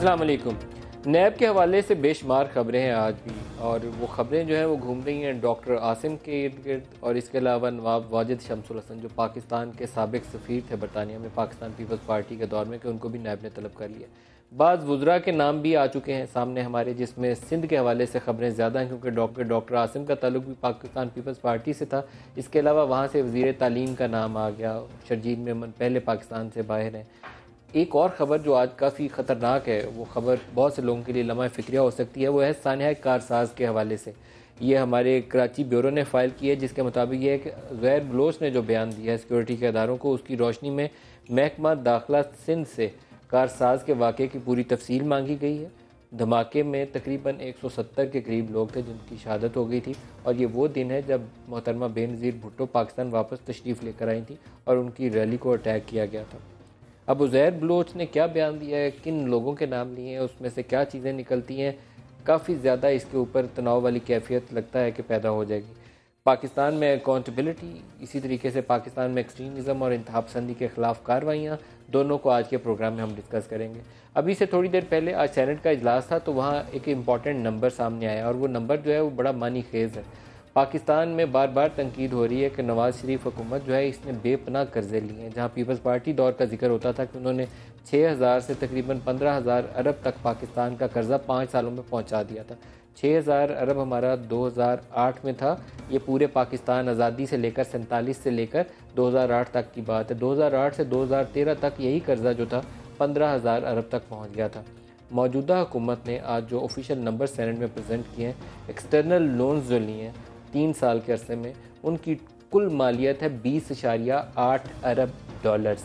अस्सलाम वालेकुम नैब के हवाले से बेशुमार ख़बरें हैं आज भी और वो ख़बरें जो हैं वो घूम रही हैं डॉक्टर आसिम के इर्द गिर्द और इसके अलावा नवाब वाजिद शमसुल हसन जो पाकिस्तान के सबक सफ़ीर थे बरतानिया में पाकिस्तान पीपल्स पार्टी के दौर में कि उनको भी नैब ने तलब कर लिया बाद वज्रा के नाम भी आ चुके हैं सामने हमारे जिसमें सिंध के हवाले से ख़बरें ज़्यादा हैं क्योंकि डॉक्टर डॉक्टर आसिम का ताल्लुक भी पाकिस्तान पीपल्स पार्टी से था इसके अलावा वहाँ से वजीर तालीम का नाम आ गया शर्जीन मेमन पहले पाकिस्तान से बाहर हैं एक और ख़बर जो आज काफ़ी ख़तरनाक है वो ख़बर बहुत से लोगों के लिए लम्हा फिक्रिया हो सकती है वो है सानिया कारसाज के हवाले से ये हमारे कराची ब्यूरो ने फाइल की है जिसके मुताबिक ये है कि गैर बलोच ने जो बयान दिया है सिक्योरिटी के अदारों को उसकी रोशनी में महकमा दाखिला सिंध से कारसाज के वाक़े की पूरी तफसील मांगी गई है धमाके में तकरीबन 170 के करीब लोग थे जिनकी शहादत हो गई थी और ये वो दिन है जब मोहतरमा बेनज़ीर भुट्टो पाकिस्तान वापस तशरीफ़ लेकर आई थी और उनकी रैली को अटैक किया गया था अब उज़ैर बलोच ने क्या बयान दिया है किन लोगों के नाम लिए हैं उसमें से क्या चीज़ें निकलती हैं काफ़ी ज़्यादा इसके ऊपर तनाव वाली कैफियत लगता है कि पैदा हो जाएगी पाकिस्तान में अकाउंटेबिलिटी इसी तरीके से पाकिस्तान में एक्सट्रीमिज़म और इंतहा संधि के ख़िलाफ़ कार्रवाइयाँ दोनों को आज के प्रोग्राम में हम डिस्कस करेंगे अभी से थोड़ी देर पहले आज सैनट का इजलास था तो वहाँ एक इम्पॉर्टेंट नंबर सामने आया और वो नंबर जो है वो बड़ा मानी खेज़ है पाकिस्तान में बार बार तनकीद हो रही है कि नवाज़ शरीफ हुकूमत जो है इसने बेपना कर्जे लिए हैं जहाँ पीपल्स पार्टी दौर का जिक्र होता था कि उन्होंने छः हज़ार से तकरीबन पंद्रह हज़ार अरब तक पाकिस्तान का कर्ज़ा पाँच सालों में पहुँचा दिया था छः हज़ार अरब हमारा 2008 में था ये पूरे पाकिस्तान आज़ादी से लेकर सैंतालीस से लेकर आठ तक की बात है आठ से तेरह तक यही कर्ज़ा जो था पंद्रह हज़ार अरब तक पहुँच गया था मौजूदा हुकूमत ने आज जो ऑफिशियल नंबर सेनेट में प्रेजेंट किए हैं एक्सटर्नल लोन्स जो लिए हैं तीन साल के अरसे में उनकी कुल मालियत है बीस इशारिया आठ अरब डॉलर्स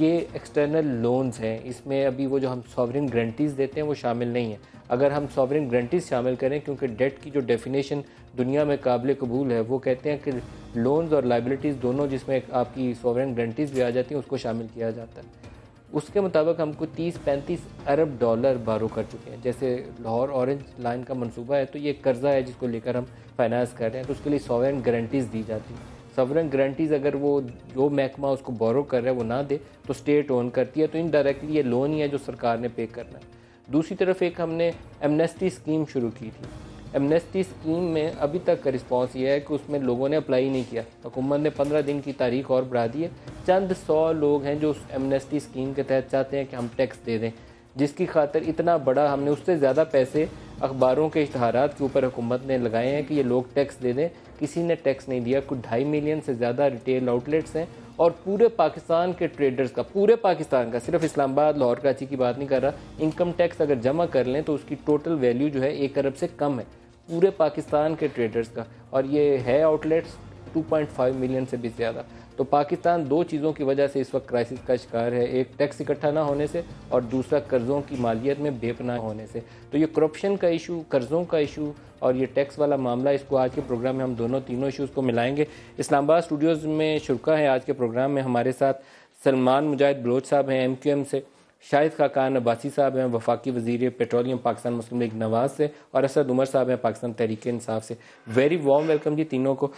ये एक्सटर्नल लोन्स हैं इसमें अभी वो जो हम सॉवरिन ग्रंटीज़ देते हैं वो शामिल नहीं है अगर हम सॉवरिन ग्रंटीज़ शामिल करें क्योंकि डेट की जो डेफिनेशन दुनिया में काबिल कबूल है वो कहते हैं कि लोन्स और लाइबिलिटीज़ दोनों जिसमें आपकी सॉवरिन ग्रंटीज़ भी आ जाती हैं उसको शामिल किया जाता है उसके मुताबिक हमको 30-35 अरब डॉलर बारो कर चुके हैं जैसे लाहौर ऑरेंज लाइन का मंसूबा है तो ये कर्ज़ा है जिसको लेकर हम फाइनेंस कर रहे हैं तो उसके लिए सॉवरन गारंटीज़ दी जाती हैं सॉवरन गारंटीज़ अगर वो जो महकमा उसको बोरो कर रहा है वो ना दे तो स्टेट ओन करती है तो इनडायरेक्टली ये लोन ही है जो सरकार ने पे करना है दूसरी तरफ एक हमने एमनेस्टी स्कीम शुरू की थी एमनेस्टी स्कीम में अभी तक का रिस्पॉन्स ये है कि उसमें लोगों ने अप्लाई नहीं किया हुकूमत ने पंद्रह दिन की तारीख और बढ़ा दी है चंद सौ लोग हैं जो उस एमनेस्टी स्कीम के तहत चाहते हैं कि हम टैक्स दे दें जिसकी खातर इतना बड़ा हमने उससे ज़्यादा पैसे अखबारों के इश्तहार के ऊपर हुकूमत ने लगाए हैं कि ये लोग टैक्स दे दें किसी ने टैक्स नहीं दिया कुछ ढाई मिलियन से ज़्यादा रिटेल आउटलेट्स हैं और पूरे पाकिस्तान के ट्रेडर्स का पूरे पाकिस्तान का सिर्फ इस्लामाबाद लाहौर कराची की बात नहीं कर रहा इनकम टैक्स अगर जमा कर लें तो उसकी टोटल वैल्यू जो है एक अरब से कम है पूरे पाकिस्तान के ट्रेडर्स का और ये है आउटलेट्स 2.5 मिलियन से भी ज़्यादा तो पाकिस्तान दो चीज़ों की वजह से इस वक्त क्राइसिस का शिकार है एक टैक्स इकट्ठा ना होने से और दूसरा कर्ज़ों की मालियत में बेपना होने से तो ये करप्शन का इशू कर्ज़ों का इशू और ये टैक्स वाला मामला इसको आज के प्रोग्राम में हम दोनों तीनों इशूज़ को मिलाएंगे इस्लामाबाद स्टूडियोज़ में शुरुआ है आज के प्रोग्राम में हमारे साथ सलमान मुजाहिद बलोच साहब हैं एम क्यू एम से शाहिद खाकान अब्बासी साहब हैं वफाकी वजीर पेट्रोलियम पाकिस्तान मुस्लिम लीग नवाज से और असद उमर साहब हैं पाकिस्तान तहरीक इंसाफ से वेरी वार्म वेलकम जी तीनों को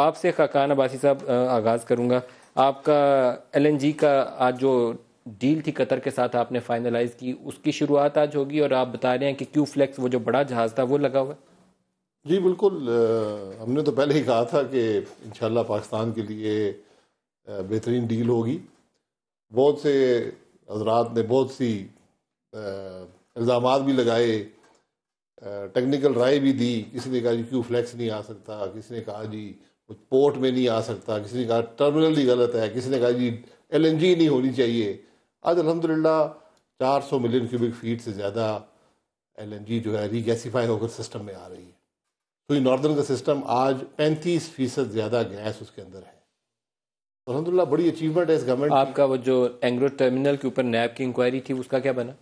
आपसे खाकान अबासी साहब आगाज़ करूँगा आपका जी का आज जो डील थी कतर के साथ आपने फाइनलाइज की उसकी शुरुआत आज होगी और आप बता रहे हैं कि क्यू फ्लेक्स वो जो बड़ा जहाज़ था वो लगा हुआ जी बिल्कुल हमने तो पहले ही कहा था कि इन पाकिस्तान के लिए बेहतरीन डील होगी बहुत से हजरात ने बहुत सी इल्ज़ाम भी लगाए टेक्निकल राय भी दी किसी ने कहा जी क्यू फ्लैक्स नहीं आ सकता किसी ने कहा जी पोर्ट में नहीं आ सकता किसी ने कहा टर्मिनल ही गलत है किसी ने कहा जी एल नहीं होनी चाहिए आज अलहमदिल्ला 400 मिलियन क्यूबिक फीट से ज़्यादा एल जो है रीगैसीफाई होकर सिस्टम में आ रही है तो ये नॉर्दर्न का सिस्टम आज 35 फीसद ज़्यादा गैस उसके अंदर है तो अलहमदिल्ला बड़ी अचीवमेंट है इस गवर्नमेंट आपका वो जो एंग्रो टर्मिनल के ऊपर नैब की इंक्वायरी थी उसका क्या बना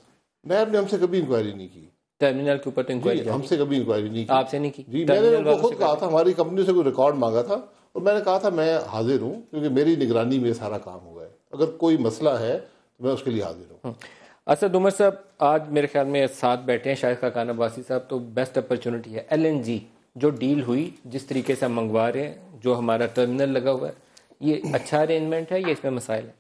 नैब ने हमसे कभी इंक्वायरी नहीं की टर्मिनल के ऊपर तो इंक्वायरी हमसे कभी इंक्वायरी नहीं की आपसे नहीं की जी मैंने उनको खुद कहा था हमारी कंपनी से कोई रिकॉर्ड मांगा था और मैंने कहा था मैं हाजिर हूँ क्योंकि मेरी निगरानी में सारा काम हुआ है अगर कोई मसला है तो मैं उसके लिए हाजिर हूँ हम्म। असद अच्छा, उमर साहब आज मेरे ख्याल में साथ बैठे हैं शायद खाकान अब्बासी साहब तो बेस्ट अपॉर्चुनिटी है एल जो डील हुई जिस तरीके से हम मंगवा रहे हैं जो हमारा टर्मिनल लगा हुआ है ये अच्छा अरेंजमेंट है या इसमें मसाइल है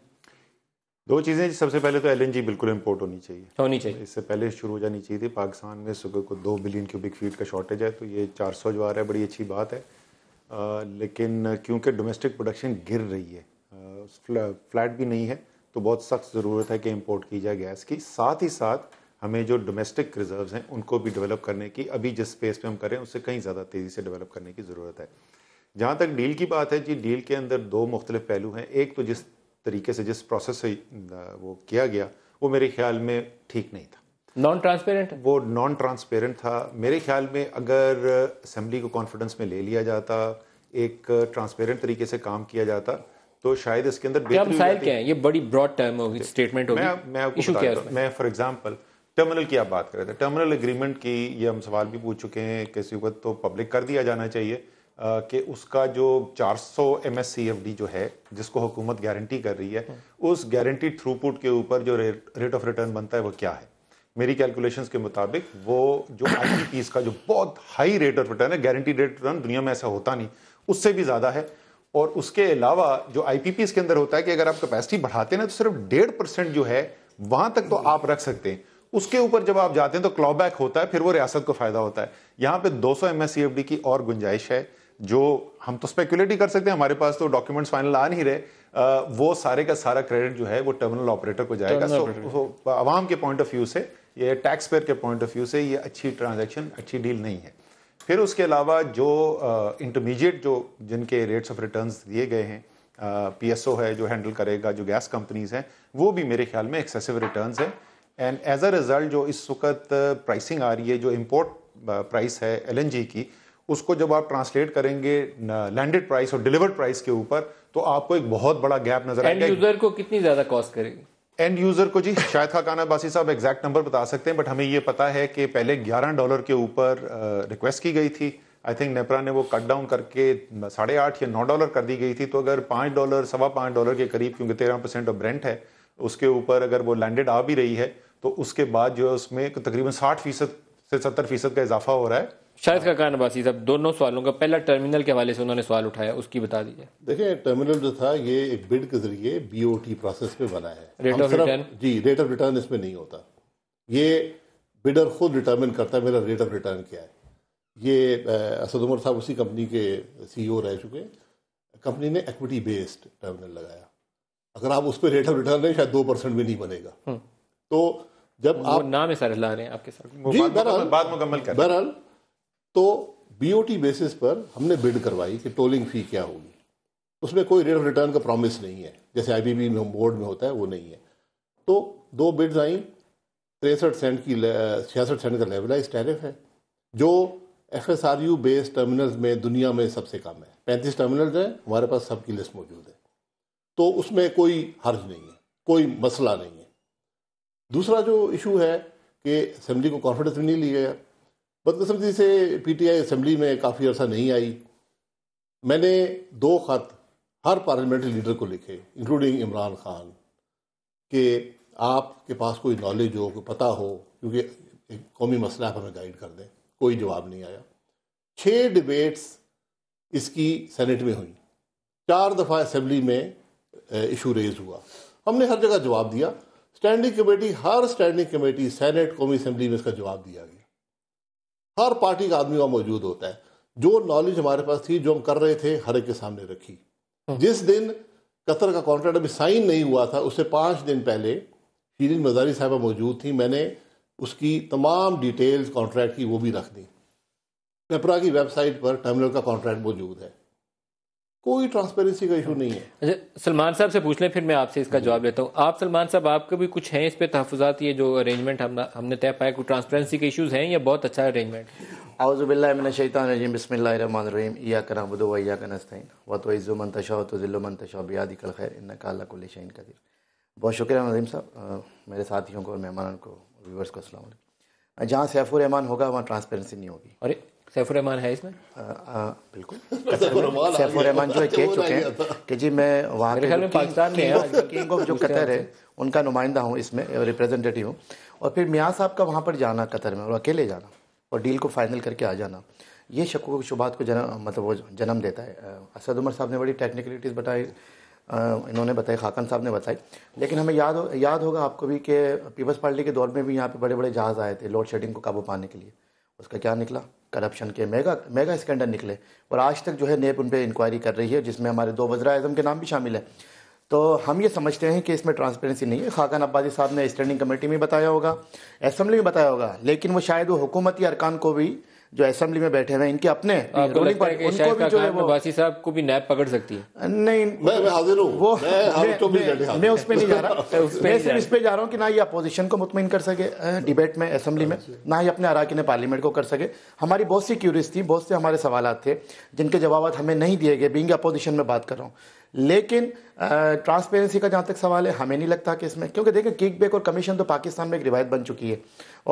दो चीज़ें सबसे पहले तो जी बिल्कुल इम्पोर्ट होनी चाहिए होनी चाहिए इससे पहले शुरू हो जानी चाहिए थी पाकिस्तान में सुगर को दो बिलियन क्यूबिक फीट का शॉर्टेज है तो ये सौ जो आ रहा है बड़ी अच्छी बात है आ, लेकिन क्योंकि डोमेस्टिक प्रोडक्शन गिर रही है आ, फ्लैट भी नहीं है तो बहुत सख्त ज़रूरत है कि इम्पोर्ट की जाए गैस की साथ ही साथ हमें जो डोमेस्टिक रिजर्व हैं उनको भी डेवलप करने की अभी जिस स्पेस पर हम कर रहे हैं उससे कहीं ज़्यादा तेज़ी से डेवलप करने की ज़रूरत है जहाँ तक डील की बात है जी डील के अंदर दो मुख्तलिफ पहलू हैं एक तो जिस तरीके से जिस प्रोसेस से वो किया गया वो मेरे ख्याल में ठीक नहीं था नॉन ट्रांसपेरेंट वो नॉन ट्रांसपेरेंट था मेरे ख्याल में अगर असम्बली को कॉन्फिडेंस में ले लिया जाता एक ट्रांसपेरेंट तरीके से काम किया जाता तो शायद इसके अंदर क्या क्या है ये बड़ी ब्रॉड टर्म होगी स्टेटमेंट होगी मैं मैं क्या है मैं फॉर एग्जांपल टर्मिनल की आप बात कर रहे थे टर्मिनल एग्रीमेंट की ये हम सवाल भी पूछ चुके हैं किसी वक्त तो पब्लिक कर दिया जाना चाहिए कि उसका जो 400 सौ एम जो है जिसको हुकूमत गारंटी कर रही है उस गारंटी थ्रूपुट के ऊपर जो रेट ऑफ रिटर्न बनता है वो क्या है मेरी कैलकुलेशंस के मुताबिक वो जो आई का जो बहुत हाई रेट ऑफ रिटर्न है गारंटी रेट रिटर्न दुनिया में ऐसा होता नहीं उससे भी ज़्यादा है और उसके अलावा जो आई के अंदर होता है कि अगर आप कैपेसिटी बढ़ाते हैं ना तो सिर्फ डेढ़ परसेंट जो है वहाँ तक तो आप रख सकते हैं उसके ऊपर जब आप जाते हैं तो क्लॉबैक होता है फिर वो रियासत को फ़ायदा होता है यहाँ पे 200 सौ की और गुंजाइश है जो हम तो स्पेकुलेट ही कर सकते हैं हमारे पास तो डॉक्यूमेंट्स फाइनल आ नहीं रहे वो सारे का सारा क्रेडिट जो है वो टर्मिनल ऑपरेटर को जाएगा सो आवाम के पॉइंट ऑफ व्यू से ये टैक्स पेयर के पॉइंट ऑफ व्यू से ये अच्छी ट्रांजेक्शन अच्छी डील नहीं है फिर उसके अलावा जो इंटरमीडिएट जो जिनके रेट्स ऑफ रिटर्न दिए गए हैं पीएसओ है जो हैंडल करेगा जो गैस कंपनीज हैं वो भी मेरे ख्याल में एक्सेसिव रिटर्न है एंड एज अ रिज़ल्ट जो इस वक्त प्राइसिंग आ रही है जो इम्पोर्ट प्राइस है एल की उसको जब आप ट्रांसलेट करेंगे लैंडेड प्राइस और डिलीवर्ड प्राइस के ऊपर तो आपको एक बहुत बड़ा गैप नजर आएगा यूजर को कितनी ज्यादा कॉस्ट करेगी एंड यूजर को जी शायद खाकाना बासी साहब एग्जैक्ट नंबर बता सकते हैं बट हमें ये पता है कि पहले 11 डॉलर के ऊपर रिक्वेस्ट की गई थी आई थिंक नेपरा ने वो कट डाउन करके साढ़े आठ या नौ डॉलर कर दी गई थी तो अगर पाँच डॉलर सवा पाँच डॉलर के करीब क्योंकि तेरह परसेंट ऑफ ब्रेंट है उसके ऊपर अगर वो लैंडेड आ भी रही है तो उसके बाद जो है उसमें तकरीबन साठ फीसद से सत्तर फीसद का इजाफा हो रहा है शायद का कान अबासी साहब दोनों सवालों का पहला टर्मिनल के हवाले से उन्होंने सवाल उठाया उसकी बता दीजिए देखिए टर्मिनल जो था ये एक बिड के जरिए बीओटी प्रोसेस पे बना है रेट ऑफ रिटर्न जी रेट ऑफ रिटर्न इसमें नहीं होता ये बिडर खुद डिटर्मिन करता है मेरा रेट ऑफ रिटर्न क्या है ये असद उमर साहब उसी कंपनी के सी e रह चुके कंपनी ने एक्विटी बेस्ड टर्मिनल लगाया अगर आप उस पर रेट ऑफ रिटर्न लें शायद दो परसेंट भी नहीं बनेगा हम्म। तो जब आप नाम है सर ला रहे हैं आपके साथ बहरहाल तो बीओटी बेसिस पर हमने बिड करवाई कि टोलिंग फ़ी क्या होगी उसमें कोई रेट ऑफ रिटर्न का प्रॉमिस नहीं है जैसे आईबीबी बोर्ड में होता है वो नहीं है तो दो बिड्स आई तिरसठ सेंट की छियासठ सेंट का लेवलाइज टैरिफ है जो F S R U based terminals में दुनिया में सबसे कम है पैंतीस टर्मिनल्स हैं हमारे पास सबकी लिस्ट मौजूद है तो उसमें कोई हर्ज नहीं है कोई मसला नहीं है दूसरा जो इशू है कि असम्बली को कॉन्फिडेंस भी नहीं लिया गया बदकस्मती से पीटीआई असेंबली में काफ़ी अर्सा नहीं आई मैंने दो ख़त हर पार्लियामेंट्री लीडर को लिखे इंक्लूडिंग इमरान खान कि आपके पास कोई नॉलेज हो कोई पता हो क्योंकि एक कौमी मसला आप हमें गाइड कर दें कोई जवाब नहीं आया छः डिबेट्स इसकी सेनेट में हुई चार दफ़ा असम्बली में इशू रेज हुआ हमने हर जगह जवाब दिया स्टैंडिंग कमेटी हर स्टैंडिंग कमेटी सेनेट कौमी असम्बली में इसका जवाब दिया गया हर पार्टी का आदमी वहाँ मौजूद होता है जो नॉलेज हमारे पास थी जो हम कर रहे थे हर एक के सामने रखी हम्म। जिस दिन कतर का कॉन्ट्रैक्ट अभी साइन नहीं हुआ था उससे पाँच दिन पहले शीरिन मजारी साहबा मौजूद थी मैंने उसकी तमाम डिटेल्स कॉन्ट्रैक्ट की वो भी रख दी पेपरा की वेबसाइट पर टर्मिनल का कॉन्ट्रैक्ट मौजूद है कोई ट्रांसपेरेंसी का इशू नहीं है अच्छा सलमान साहब से पूछ लें फिर मैं आपसे इसका जवाब लेता हूँ आप सलमान साहब आपके भी कुछ हैं इस पर तहफात ये जो अरेंजमेंट हम हमने तय पाया कोई ट्रांसपेरेंसी के इशूज़ हैं या बहुत अच्छा अरेंजमेंट आउज़बिल्लाशैतानजीम बसमीम या तो या कनस्तीन वतोज़ुमन तशा तोज़िलमन तशा बियादी कल खैर का दिल बहुत शुक्रिया नजीम साहब मेरे साथियों को और मेहमानों को व्यूवर्स को असल जहाँ सैफुररहमान होगा वहाँ ट्रांसपेरेंसी नहीं होगी और रहमान है इसमें बिल्कुल सैफुर बिल्कुल जो है कह चुके हैं कि जी मैं वहाँ के पाकिस्तान में किंग ऑफ जो कतर है उनका नुमाइंदा हूँ इसमें रिप्रेजेंटेटिव हूँ और फिर मियाँ साहब का वहाँ पर जाना कतर में और अकेले जाना और डील को फाइनल करके आ जाना ये शक शुबात को जन्म मतलब वो जन्म देता है असद उमर साहब ने बड़ी टेक्निकलिटीज़ बताई इन्होंने बताई खाकन साहब ने बताई लेकिन हमें याद हो याद होगा आपको भी कि पीपल्स पार्टी के दौर में भी यहाँ पे बड़े बड़े जहाज़ आए थे लोड शेडिंग को काबू पाने के लिए उसका क्या निकला करप्शन के मेगा मेगा स्कैंडल निकले और आज तक जो है नेप उन पर इंक्वायरी कर रही है जिसमें हमारे दो वज्रा अजम के नाम भी शामिल है तो हम ये समझते हैं कि इसमें ट्रांसपेरेंसी नहीं है खाकान अब्बासी साहब ने स्टैंडिंग कमेटी में बताया होगा असम्बली में बताया होगा लेकिन वो शायद वो हुकूमती अरकान को भी जो असेंबली में बैठे हुए हैं इनके अपने रूलिंग पार्टी उनको भी जो है वो साहब को भी पकड़ सकती है नहीं मैं हाजिर हूँ वो मैं तो उसमें नहीं जा रहा मैं सिर्फ इस पे जा रहा हूँ कि ना ये अपोजिशन को मुतमिन कर सके डिबेट में असेंबली में ना ही अपने ने पार्लियामेंट को कर सके हमारी बहुत सी क्यूरीज थी बहुत से हमारे सवाल थे जिनके जवाब हमें नहीं दिए गए बींग अपोजिशन में बात कर रहा हूँ लेकिन ट्रांसपेरेंसी का जहाँ तक सवाल है हमें नहीं लगता कि इसमें क्योंकि देखें किक बैक और कमीशन तो पाकिस्तान में एक रिवायत बन चुकी है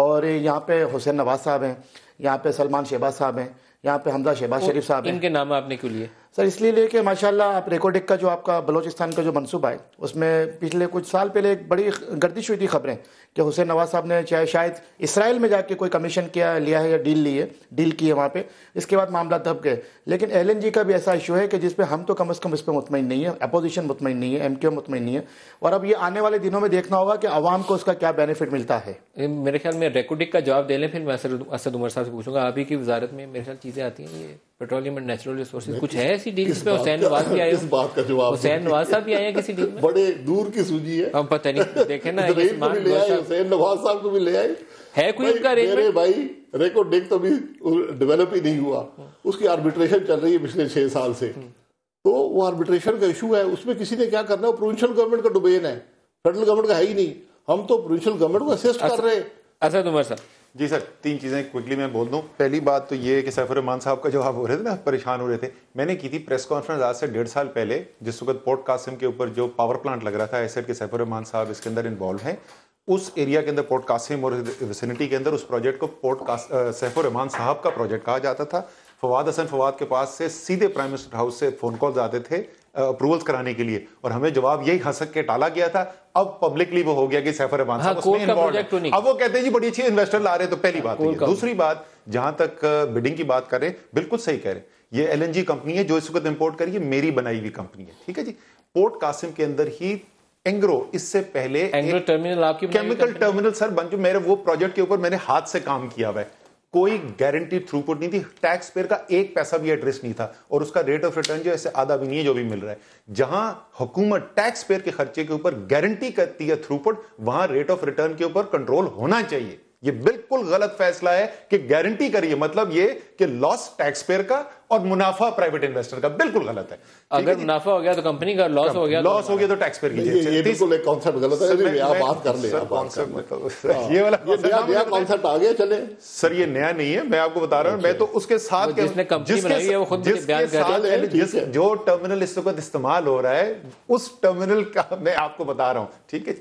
और यहाँ पे हुसैन नवाज साहब हैं यहाँ पे सलमान शहबाज साहब हैं यहाँ पे हमजा शहबाज शरीफ साहब हैं इनके नाम आपने क्यों लिए सर इसलिए लिए कि माशाल्लाह आप रिकॉर्डिक का जो आपका बलोचिस्तान का जो मनसूबा है उसमें पिछले कुछ साल पहले एक बड़ी गर्दिश हुई थी खबरें कि हुसैन नवाज साहब ने चाहे शायद इसराइल में जाके कोई कमीशन किया लिया है या डील ली है डील की है वहाँ पे इसके बाद मामला दब गए लेकिन एल का भी ऐसा इशू है कि जिसपे हम तो कम अज़ कम इस पर मुतमिन नहीं है अपोजिशन मुतमिन नहीं है एम क्यू मुतमिन नहीं है और अब ये आने वाले दिनों में देखना होगा कि आवाम को उसका क्या बेनिफिट मिलता है मेरे ख्याल में रेकोडिक का जवाब दे लें फिर मैं असद उमर साहब से पूछूंगा अभी की वजारत में मेरे ख्याल चीज़ें आती हैं ये पेट्रोलियम एंड नेचुरल रिसोर्सेज कुछ है ऐसी डील पे हुसैन नवाज भी आए इस बात का जवाब हुसैन नवाज साहब भी आए किसी डील बड़े दूर की सूझी है हम पता नहीं देखे ना हुसैन नवाज साहब को भी ले आए है कोई उनका रेट भाई रेकॉर्ड डेक तो अभी डेवलप ही नहीं हुआ उसकी आर्बिट्रेशन चल रही है पिछले छह साल से तो वो आर्बिट्रेशन का इशू है उसमें किसी ने क्या करना है प्रोविंशियल गवर्नमेंट का डोमेन है फेडरल गवर्नमेंट का है ही नहीं हम तो प्रोविंशियल गवर्नमेंट को असिस्ट कर अच्छा, रहे हैं अच्छा तुम्हारे साहब जी सर तीन चीज़ें क्विकली मैं बोल दूँ पहली बात तो ये है कि सैफर रहमान साहब का जो आप हो रहे थे ना परेशान हो रहे थे मैंने की थी प्रेस कॉन्फ्रेंस आज से डेढ़ साल पहले जिस वक्त पोर्ट कासिम के ऊपर जो पावर प्लांट लग रहा था एसर के सैफर रहमान साहब इसके अंदर इन्वॉल्व हैं उस एरिया के अंदर पोर्ट कासिम और विसिनिटी के अंदर उस प्रोजेक्ट को पोर्ट सैफर रहमान साहब का प्रोजेक्ट कहा जाता था फवाद हसन फवाद के पास से सीधे प्राइम मिनिस्टर हाउस से फ़ोन कॉल्स आते थे अप्रूवल्स कराने के लिए और हमें जवाब यही हंसक के टाला गया था अब पब्लिकली वो हो गया कि सैफर रहमान हाँ, उसमें इन्वॉल्व तो अब वो कहते हैं जी बड़ी अच्छी इन्वेस्टर ला रहे तो पहली हाँ, बात दूसरी बात जहां तक बिडिंग की बात करें बिल्कुल सही कह रहे हैं ये एल कंपनी है जो इस वक्त इंपोर्ट करिए मेरी बनाई हुई कंपनी है ठीक है जी पोर्ट कासिम के अंदर ही एंग्रो इससे पहले एंग्रो टर्मिनल आपकी केमिकल टर्मिनल सर बन जो मेरे वो प्रोजेक्ट के ऊपर मैंने हाथ से काम किया हुआ है कोई गारंटी थ्रूपुट नहीं थी टैक्स पेयर का एक पैसा भी एड्रेस नहीं था और उसका रेट ऑफ रिटर्न जो ऐसे आधा भी नहीं है जो भी मिल रहा है जहां हुकूमत टैक्स पेयर के खर्चे के ऊपर गारंटी करती है थ्रूपुट वहां रेट ऑफ रिटर्न के ऊपर कंट्रोल होना चाहिए ये बिल्कुल गलत फैसला है कि गारंटी करिए मतलब ये कि लॉस टैक्स पेयर का और मुनाफा प्राइवेट इन्वेस्टर का बिल्कुल गलत है अगर मुनाफा हो गया तो कंपनी का लॉस हो गया लॉस हो गया तो टैक्स पेयर कीजिए बिल्कुल एक कॉन्सेप्ट गलत है आप बात कर ले तो- ये हाँ। वाला नया कॉन्सेप्ट आ गया चले सर ये नया नहीं है मैं आपको बता रहा हूँ मैं तो उसके साथ जो टर्मिनल इस वक्त इस्तेमाल हो रहा है उस टर्मिनल का मैं आपको बता रहा हूँ ठीक है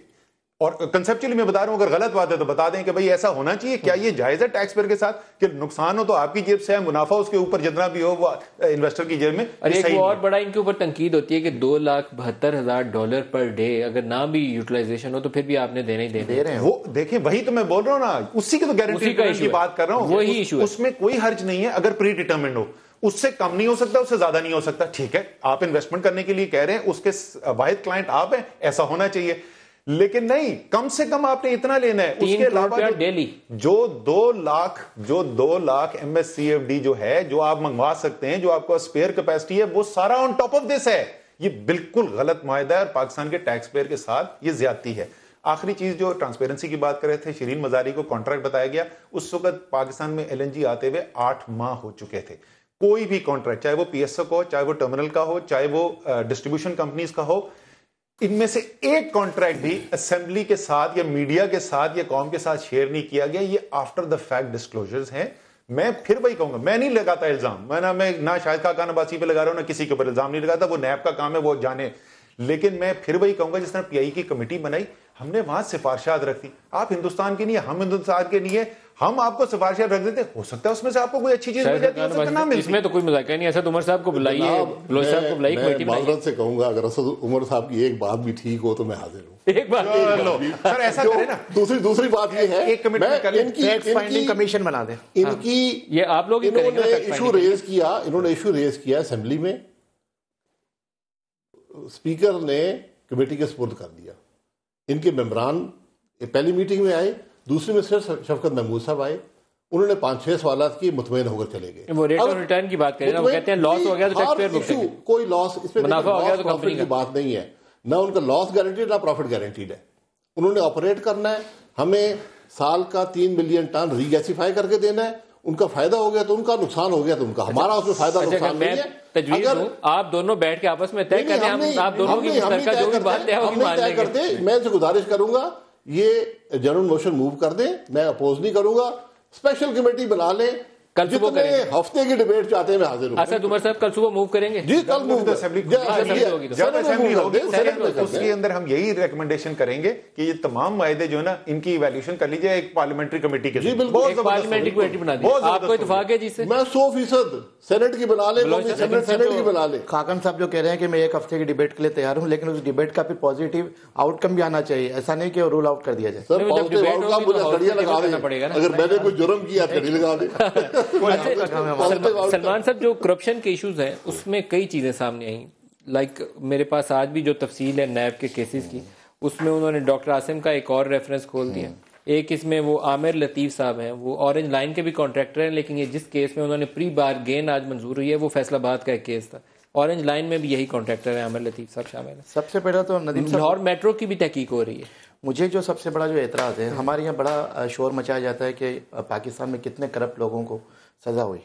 और कंसेप्चुअली मैं बता रहा हूं अगर गलत बात है तो बता दें कि भाई ऐसा होना चाहिए क्या ये जायज है टैक्स पेयर के साथ कि नुकसान हो तो आपकी जेब से है मुनाफा उसके ऊपर जितना भी हो वो इन्वेस्टर की जेब में अरे एक और बड़ा इनके ऊपर तंकीद होती है कि दो लाख बहत्तर हजार डॉलर पर डे अगर ना भी यूटिलाइजेशन हो तो फिर भी आपने देने ही देने दे रहे हैं वो देखें वही तो मैं बोल रहा हूँ ना उसी की तो गारंटी की बात कर रहा हूँ वही इशू उसमें कोई हर्ज नहीं है अगर प्री डिटर्मेंट हो उससे कम नहीं हो सकता उससे ज्यादा नहीं हो सकता ठीक है आप इन्वेस्टमेंट करने के लिए कह रहे हैं उसके वाहिद क्लाइंट आप हैं ऐसा होना चाहिए लेकिन नहीं कम से कम आपने इतना लेना है उसके अलावा डेली जो दो लाख जो दो lakh M S C F D जो है जो आप मंगवा सकते हैं जो आपका स्पेयर कैपेसिटी है वो सारा ऑन टॉप ऑफ दिस है ये बिल्कुल गलत माहा है और पाकिस्तान के टैक्स पेयर के साथ ये ज्यादती है आखिरी चीज जो ट्रांसपेरेंसी की बात कर रहे थे शरीन मजारी को कॉन्ट्रैक्ट बताया गया उस वक्त पाकिस्तान में एल आते हुए आठ माह हो चुके थे कोई भी कॉन्ट्रैक्ट चाहे वो पीएसओ का हो चाहे वो टर्मिनल का हो चाहे वो डिस्ट्रीब्यूशन कंपनीज का हो इनमें से एक कॉन्ट्रैक्ट भी असेंबली के साथ या मीडिया के साथ या कॉम के साथ शेयर नहीं किया गया ये आफ्टर द फैक्ट डिस्क्लोजर्स हैं मैं फिर वही कहूंगा मैं नहीं लगाता इल्जाम मैं ना मैं ना शायद खाकान बासी पे लगा रहा हूं ना किसी के ऊपर इल्जाम नहीं लगाता वो नैब का काम है वो जाने लेकिन मैं फिर वही कहूंगा जिस तरह पीआई e की कमेटी बनाई हमने वहां सिफारिशात रख दी आप हिंदुस्तान के लिए हम हिंदुस्तान के लिए हम आपको सिफारिश रख देते हो सकता है उसमें से आपको कोई अच्छी चीज मिल जाती है ना मिलती इसमें तो कोई मजाक नहीं असद तो उमर साहब को बुलाइए बलोच साहब को बुलाइए कमेटी में से कहूंगा अगर असद उमर साहब की एक बात भी ठीक हो तो मैं हाजिर हूं एक बात सर ऐसा करें ना दूसरी दूसरी बात ये है एक कमेटी कमीशन बना दें हाँ। इनकी ये आप लोग इन्होंने इशू रेज किया इन्होंने इशू रेज किया असेंबली में स्पीकर ने कमेटी के सपोर्ट कर दिया इनके मेम्बरान पहली मीटिंग में आए दूसरी मिनिस्टर शफकत महमूद साहब आए उन्होंने पांच छह सवाल की मुतमिन होकर चले गए वो रेट ऑफ रिटर्न की बात करें ना वो कहते हैं लॉस हो गया तो टैक्सपेयर भुगतेगा कोई लॉस इसमें मुनाफा हो गया तो कंपनी की बात नहीं है ना उनका लॉस गारंटीड ना प्रॉफिट गारंटीड है उन्होंने ऑपरेट करना है हमें साल का तीन मिलियन टन रीगैसीफाई करके देना है उनका फायदा हो गया तो उनका नुकसान हो गया तो उनका हमारा अच्छा, उसमें फायदा अच्छा, नुकसान नहीं है अगर आप दोनों बैठ के आपस में तय करें आप दोनों की बातें मैं गुजारिश करूंगा ये जनरल मोशन मूव कर दें मैं अपोज नहीं करूंगा स्पेशल कमेटी बना लें कल सुबह करेंगे हफ्ते की डिबेट चाहते हैं हाजिर अच्छा उमर साहब कल सुबह मूव करेंगे जी कल तो। मूव उसके अंदर हम यही रिकमेंडेशन करेंगे कि ये तमाम वायदे जो है ना इनकी इवेल्यूशन कर लीजिए एक पार्लियामेंट्री कमेटी के जी बिल्कुल पार्लियामेंट्री कमेटी बना दी आपको इतफाक है जिससे मैं सौ फीसद सेनेट की बना ले सेनेट की बना ले खाकन साहब जो कह रहे हैं कि मैं एक हफ्ते की डिबेट के लिए तैयार हूँ लेकिन उस डिबेट का फिर पॉजिटिव आउटकम भी आना चाहिए ऐसा नहीं कि रूल आउट कर दिया जाए सर पॉजिटिव आउटकम मतलब तो मुझे घड़िया लगा देना पड़ेगा अगर मैंने कोई जुर्म किया घड़ी लगा दे अच्छा, अच्छा, सलमान साहब जो करप्शन के इश्यूज हैं उसमें कई चीज़ें सामने आई लाइक मेरे पास आज भी जो तफसील है नैब के केसेस की उसमें उन्होंने डॉक्टर आसिम का एक और रेफरेंस खोल दिया एक इसमें वो आमिर लतीफ़ साहब हैं वो ऑरेंज लाइन के भी कॉन्ट्रैक्टर हैं लेकिन ये जिस केस में उन्होंने प्री बार गेन आज मंजूर हुई है वो फैसलाबाद का एक केस था ऑरेंज लाइन में भी यही कॉन्ट्रैक्टर है आमिर लतीफ़ साहब शामिल है सबसे पहला तो नदीम लाहौर मेट्रो की भी तहकीक हो रही है मुझे जो सबसे बड़ा जो एतराज़ है हमारे यहाँ बड़ा शोर मचाया जाता है कि पाकिस्तान में कितने करप्ट लोगों को सज़ा हुई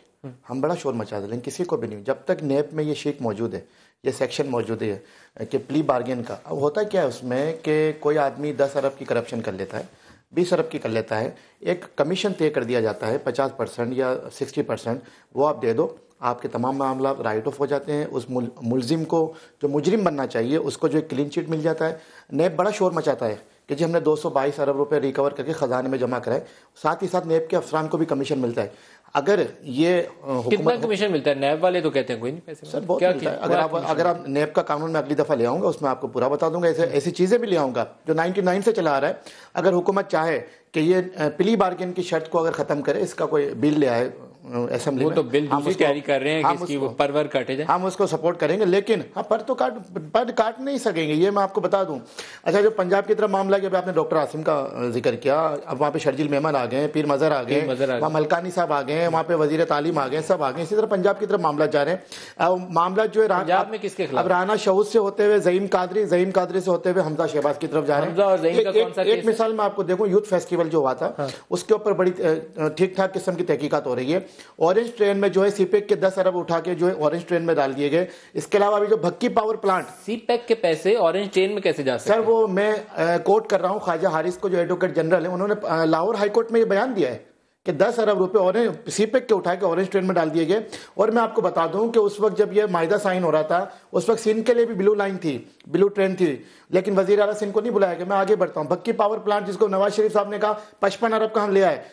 हम बड़ा शोर मचा देते हैं किसी को भी नहीं जब तक नेप में ये शीट मौजूद है ये सेक्शन मौजूद है कि प्ली बार्गेन का अब होता क्या है उसमें कि कोई आदमी दस अरब की करप्शन कर लेता है बीस अरब की कर लेता है एक कमीशन तय कर दिया जाता है पचास परसेंट या सिक्सटी परसेंट वो आप दे दो आपके तमाम मामला राइट ऑफ हो जाते हैं उस मुल, मुलजिम को जो मुजरिम बनना चाहिए उसको जो एक क्लीन चिट मिल जाता है नेप बड़ा शोर मचाता है कि जी हमने 222 अरब रुपए रिकवर करके खजाने में जमा कराए साथ ही साथ नैब के अफसरान को भी कमीशन मिलता है अगर ये कितना कमीशन मिलता है नैब वाले तो कहते हैं कोई नहीं पैसे सर बहुत क्या मिलता है अगर आप अगर आप नैब का कानून मैं अगली दफ़ा ले आऊँगा उसमें आपको पूरा बता दूंगा ऐसे ऐसी चीज़ें भी ले आऊंगा जो 99 से चला आ रहा है अगर हुकूमत चाहे कि ये प्ली बार्गेन की शर्त को अगर ख़त्म करे इसका कोई बिल ले आए असेंबली तो बिल दूसरी कैरी कर रहे हैं कि परवर काटे जाए हम उसको सपोर्ट करेंगे लेकिन हम पर तो काट पर काट नहीं सकेंगे ये मैं आपको बता दूं अच्छा जो पंजाब की तरफ मामला कि अभी आपने डॉक्टर आसिम का जिक्र किया अब वहाँ पे शर्जील मेहमान आ गए हैं पीर मजहर आ गए वहाँ मलकानी साहब आ गए हैं वहाँ पे वजीर तालीम आ गए सब आ गए इसी तरह पंजाब की तरफ मामला जा रहे हैं मामला जो है किसके अब राना शहूद से होते हुए जईम कादरी जईम कादरी से होते हुए हमजा शहबाज की तरफ जा रहे हैं एक मिसाल मैं आपको देखूँ यूथ फेस्टिवल जो हुआ था हाँ। उसके ऊपर बड़ी ठीक ठाक किस्म की तहकीकत हो रही है ऑरेंज ट्रेन में जो है सीपेक e के दस अरब उठा के जो है ऑरेंज ट्रेन में डाल दिए गए इसके अलावा अभी जो Bhikki power plant CPEC e के पैसे ऑरेंज ट्रेन में कैसे जा सकते सर वो मैं कोर्ट कर रहा हूँ ख्वाजा हारिस को जो एडवोकेट जनरल है उन्होंने लाहौर हाईकोर्ट में ये बयान दिया है कि दस अरब रुपए ऑरेंज पैक के उठा के ऑरेंज ट्रेन में डाल दिए गए और मैं आपको बता दूं कि उस वक्त जब यह माहिदा साइन हो रहा था उस वक्त सिंध के लिए भी ब्लू लाइन थी ब्लू ट्रेन थी लेकिन वजीर अला सिंध को नहीं बुलाया गया मैं आगे बढ़ता हूँ भक्की पावर प्लांट जिसको नवाज शरीफ साहब ने कहा पचपन अरब का हम ले आए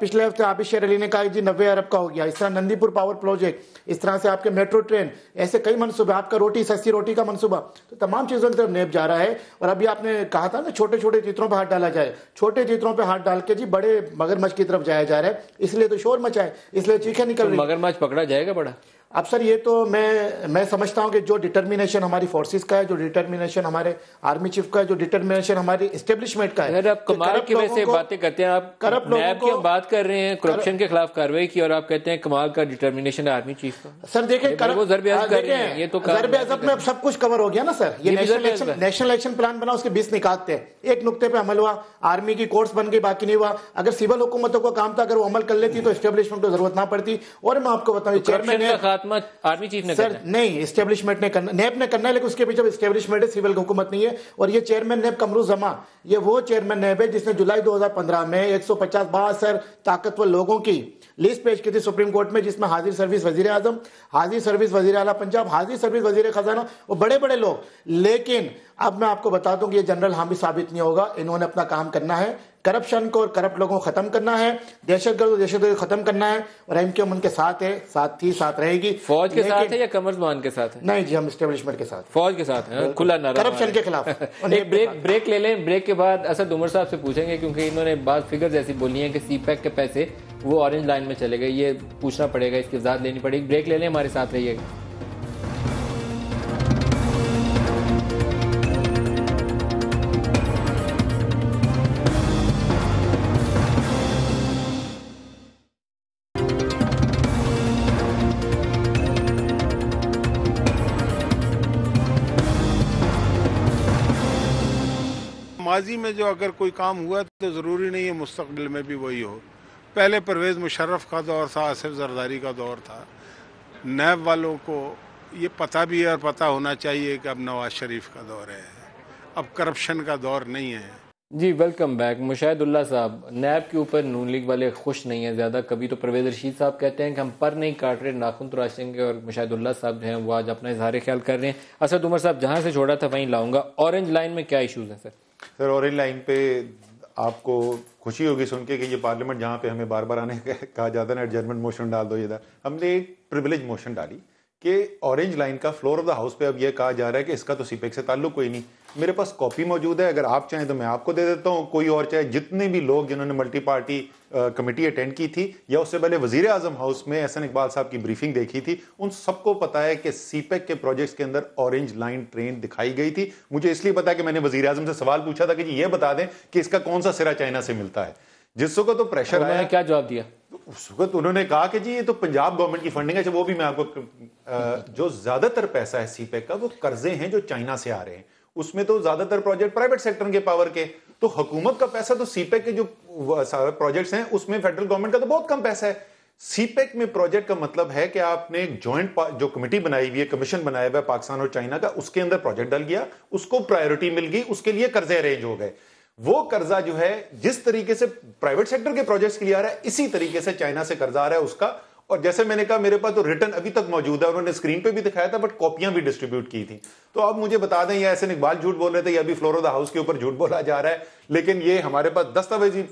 पिछले हफ्ते आबिद शेर अली ने कहा जी नब्बे अरब का हो गया इस तरह नंदीपुर पावर प्रोजेक्ट इस तरह से आपके मेट्रो ट्रेन ऐसे कई मनसूबे आपका रोटी सस्ती रोटी का मनसूबा तो तमाम चीज़ों की तरफ नेप जा रहा है और अभी आपने कहा था ना छोटे छोटे चित्रों पर हाथ डाला जाए छोटे चित्रों पर हाथ डाल के जी बड़े मगरमच्छ की तरफ जाया जाए जा रहा है इसलिए तो शोर मचा है इसलिए चीखे निकल तो रही मगरमच्छ पकड़ा जाएगा बड़ा अब सर ये तो मैं मैं समझता हूँ कि जो डिटर्मिनेशन हमारी फोर्सेस का है जो डिटर्मिनेशन हमारे आर्मी चीफ का है जो डिटर्मिनेशन हमारी इस्टेब्लिशमेंट का है आप कुमार की वजह से बातें करते हैं आप करप्ट नैब की हम बात कर रहे हैं करप्शन के खिलाफ कार्रवाई की और आप कहते हैं कमाल का डिटर्मिनेशन है आर्मी चीफ का सर देखे ये तो जरब अजब में सब कुछ कवर हो गया ना सर ये नेशनल एक्शन प्लान बना उसके बीस निकालते हैं एक नुकते पे अमल हुआ आर्मी की कोर्स बन गई बाकी नहीं हुआ अगर सिविल हुकूमतों का काम था अगर वो अमल कर लेती तो इस्टेब्लिशमेंट को जरूरत ना पड़ती और मैं आपको बताऊँ चेयरमैन आत्मा आर्मी चीफ ने सर नहीं स्टेब्लिशमेंट ने करना नेप ने करना है लेकिन उसके पीछे स्टेब्लिशमेंट है सिविल हुकूमत नहीं है और ये चेयरमैन नेप कमरू जमा ये वो चेयरमैन नेप है जिसने जुलाई 2015 में 150 सौ बासर ताकतवर लोगों की लिस्ट पेश की थी सुप्रीम कोर्ट में जिसमें हाजिर सर्विस वजीर आजम हाजिर सर्विस वजीर अला पंजाब हाजिर सर्विस वजीर खजाना वो बड़े बड़े लोग लेकिन अब मैं आपको बता दूं कि ये जनरल हामी साबित नहीं होगा इन्होंने अपना काम करना है करप्शन को और करप्ट लोगों को खत्म करना है दहशतगर्द और दहशतगर्द खत्म करना है और एम क्यूम उनके साथ है साथ थी साथ रहेगी फौज के साथ है या कमरजमान के साथ है नहीं जी हम स्टेब्लिशमेंट के साथ फौज के साथ है खुला नारा करप्शन के खिलाफ एक ब्रेक ब्रेक ले लें ब्रेक के बाद असद उमर साहब से पूछेंगे क्योंकि इन्होंने बात फिगर जैसी बोली है कि सी के पैसे वो ऑरेंज लाइन में चले गए ये पूछना पड़ेगा इसकी वजाहत लेनी पड़ेगी ब्रेक ले लें हमारे साथ रहिएगा माजी में जो अगर कोई काम हुआ तो ज़रूरी नहीं है मुस्तबिल में भी वही हो पहले परवेज़ मुशर्रफ का दौर था आसिफ जरदारी का दौर था नैब वालों को ये पता भी है और पता होना चाहिए कि अब नवाज शरीफ का दौर है अब करप्शन का दौर नहीं है जी वेलकम बैक मुशाहिदुल्ला साहब नैब के ऊपर नून लीग वाले खुश नहीं है ज़्यादा कभी तो परवेज़ रशीद साहब कहते हैं कि हम पर नहीं काट रहे नाखून तराशेंगे और मुशाहिदुल्ला साहब जो हैं वो आज अपना इजहार ख्याल कर रहे हैं असद उमर साहब जहाँ से छोड़ा था वहीं लाऊंगा ऑरेंज लाइन में क्या इशूज़ हैं सर सर ऑरेंज लाइन पे आपको खुशी होगी सुन के कि ये पार्लियामेंट जहाँ पे हमें बार बार आने कहा जाता है एडजस्टमेंट मोशन डाल दो ये था हमने एक प्रिविलेज मोशन डाली कि ऑरेंज लाइन का फ्लोर ऑफ द हाउस पे अब ये कहा जा रहा है कि इसका तो सीपेक e से ताल्लुक कोई नहीं मेरे पास कॉपी मौजूद है अगर आप चाहें तो मैं आपको दे देता हूँ कोई और चाहे जितने भी लोग जिन्होंने मल्टी पार्टी कमेटी अटेंड की थी या उससे पहले वजीर अजम हाउस में एहसन इकबाल साहब की ब्रीफिंग देखी थी उन सबको पता है कि सीपेक e के प्रोजेक्ट्स के अंदर ऑरेंज लाइन ट्रेन दिखाई गई थी मुझे इसलिए पता है कि मैंने वजीर अजम से सवाल पूछा था कि ये बता दें कि इसका कौन सा सिरा चाइना से मिलता है जिस वक्त तो प्रेशर आया क्या जवाब दिया उस वक्त तो उन्होंने कहा कि जी ये तो पंजाब गवर्नमेंट की फंडिंग है अच्छा, वो भी मैं आपको जो ज्यादातर पैसा है सीपेक e का वो कर्जे हैं जो चाइना से आ रहे हैं उसमें तो ज्यादातर प्रोजेक्ट प्राइवेट सेक्टर के पावर के तो हुकूमत का पैसा तो सीपेक e के जो प्रोजेक्ट्स हैं उसमें फेडरल गवर्नमेंट का तो बहुत कम पैसा है सीपेक e में प्रोजेक्ट का मतलब है कि आपने एक ज्वाइंट जो कमेटी बनाई हुई है कमीशन बनाया हुआ है पाकिस्तान और चाइना का उसके अंदर प्रोजेक्ट डल गया उसको प्रायोरिटी मिल गई उसके लिए कर्जे अरेंज हो गए वो कर्जा जो है जिस तरीके से प्राइवेट सेक्टर के प्रोजेक्ट्स के लिए आ रहा है इसी तरीके से चाइना से कर्जा आ रहा है उसका और जैसे मैंने कहा मेरे पास तो रिटर्न अभी तक मौजूद है उन्होंने स्क्रीन पे भी दिखाया था बट कॉपियां भी डिस्ट्रीब्यूट की थी तो आप मुझे बता दें या ऐसे इकबाल झूठ बोल रहे थे या अभी फ्लोर ऑफ द हाउस के ऊपर झूठ बोला जा रहा है लेकिन ये हमारे पास दस्तावेजी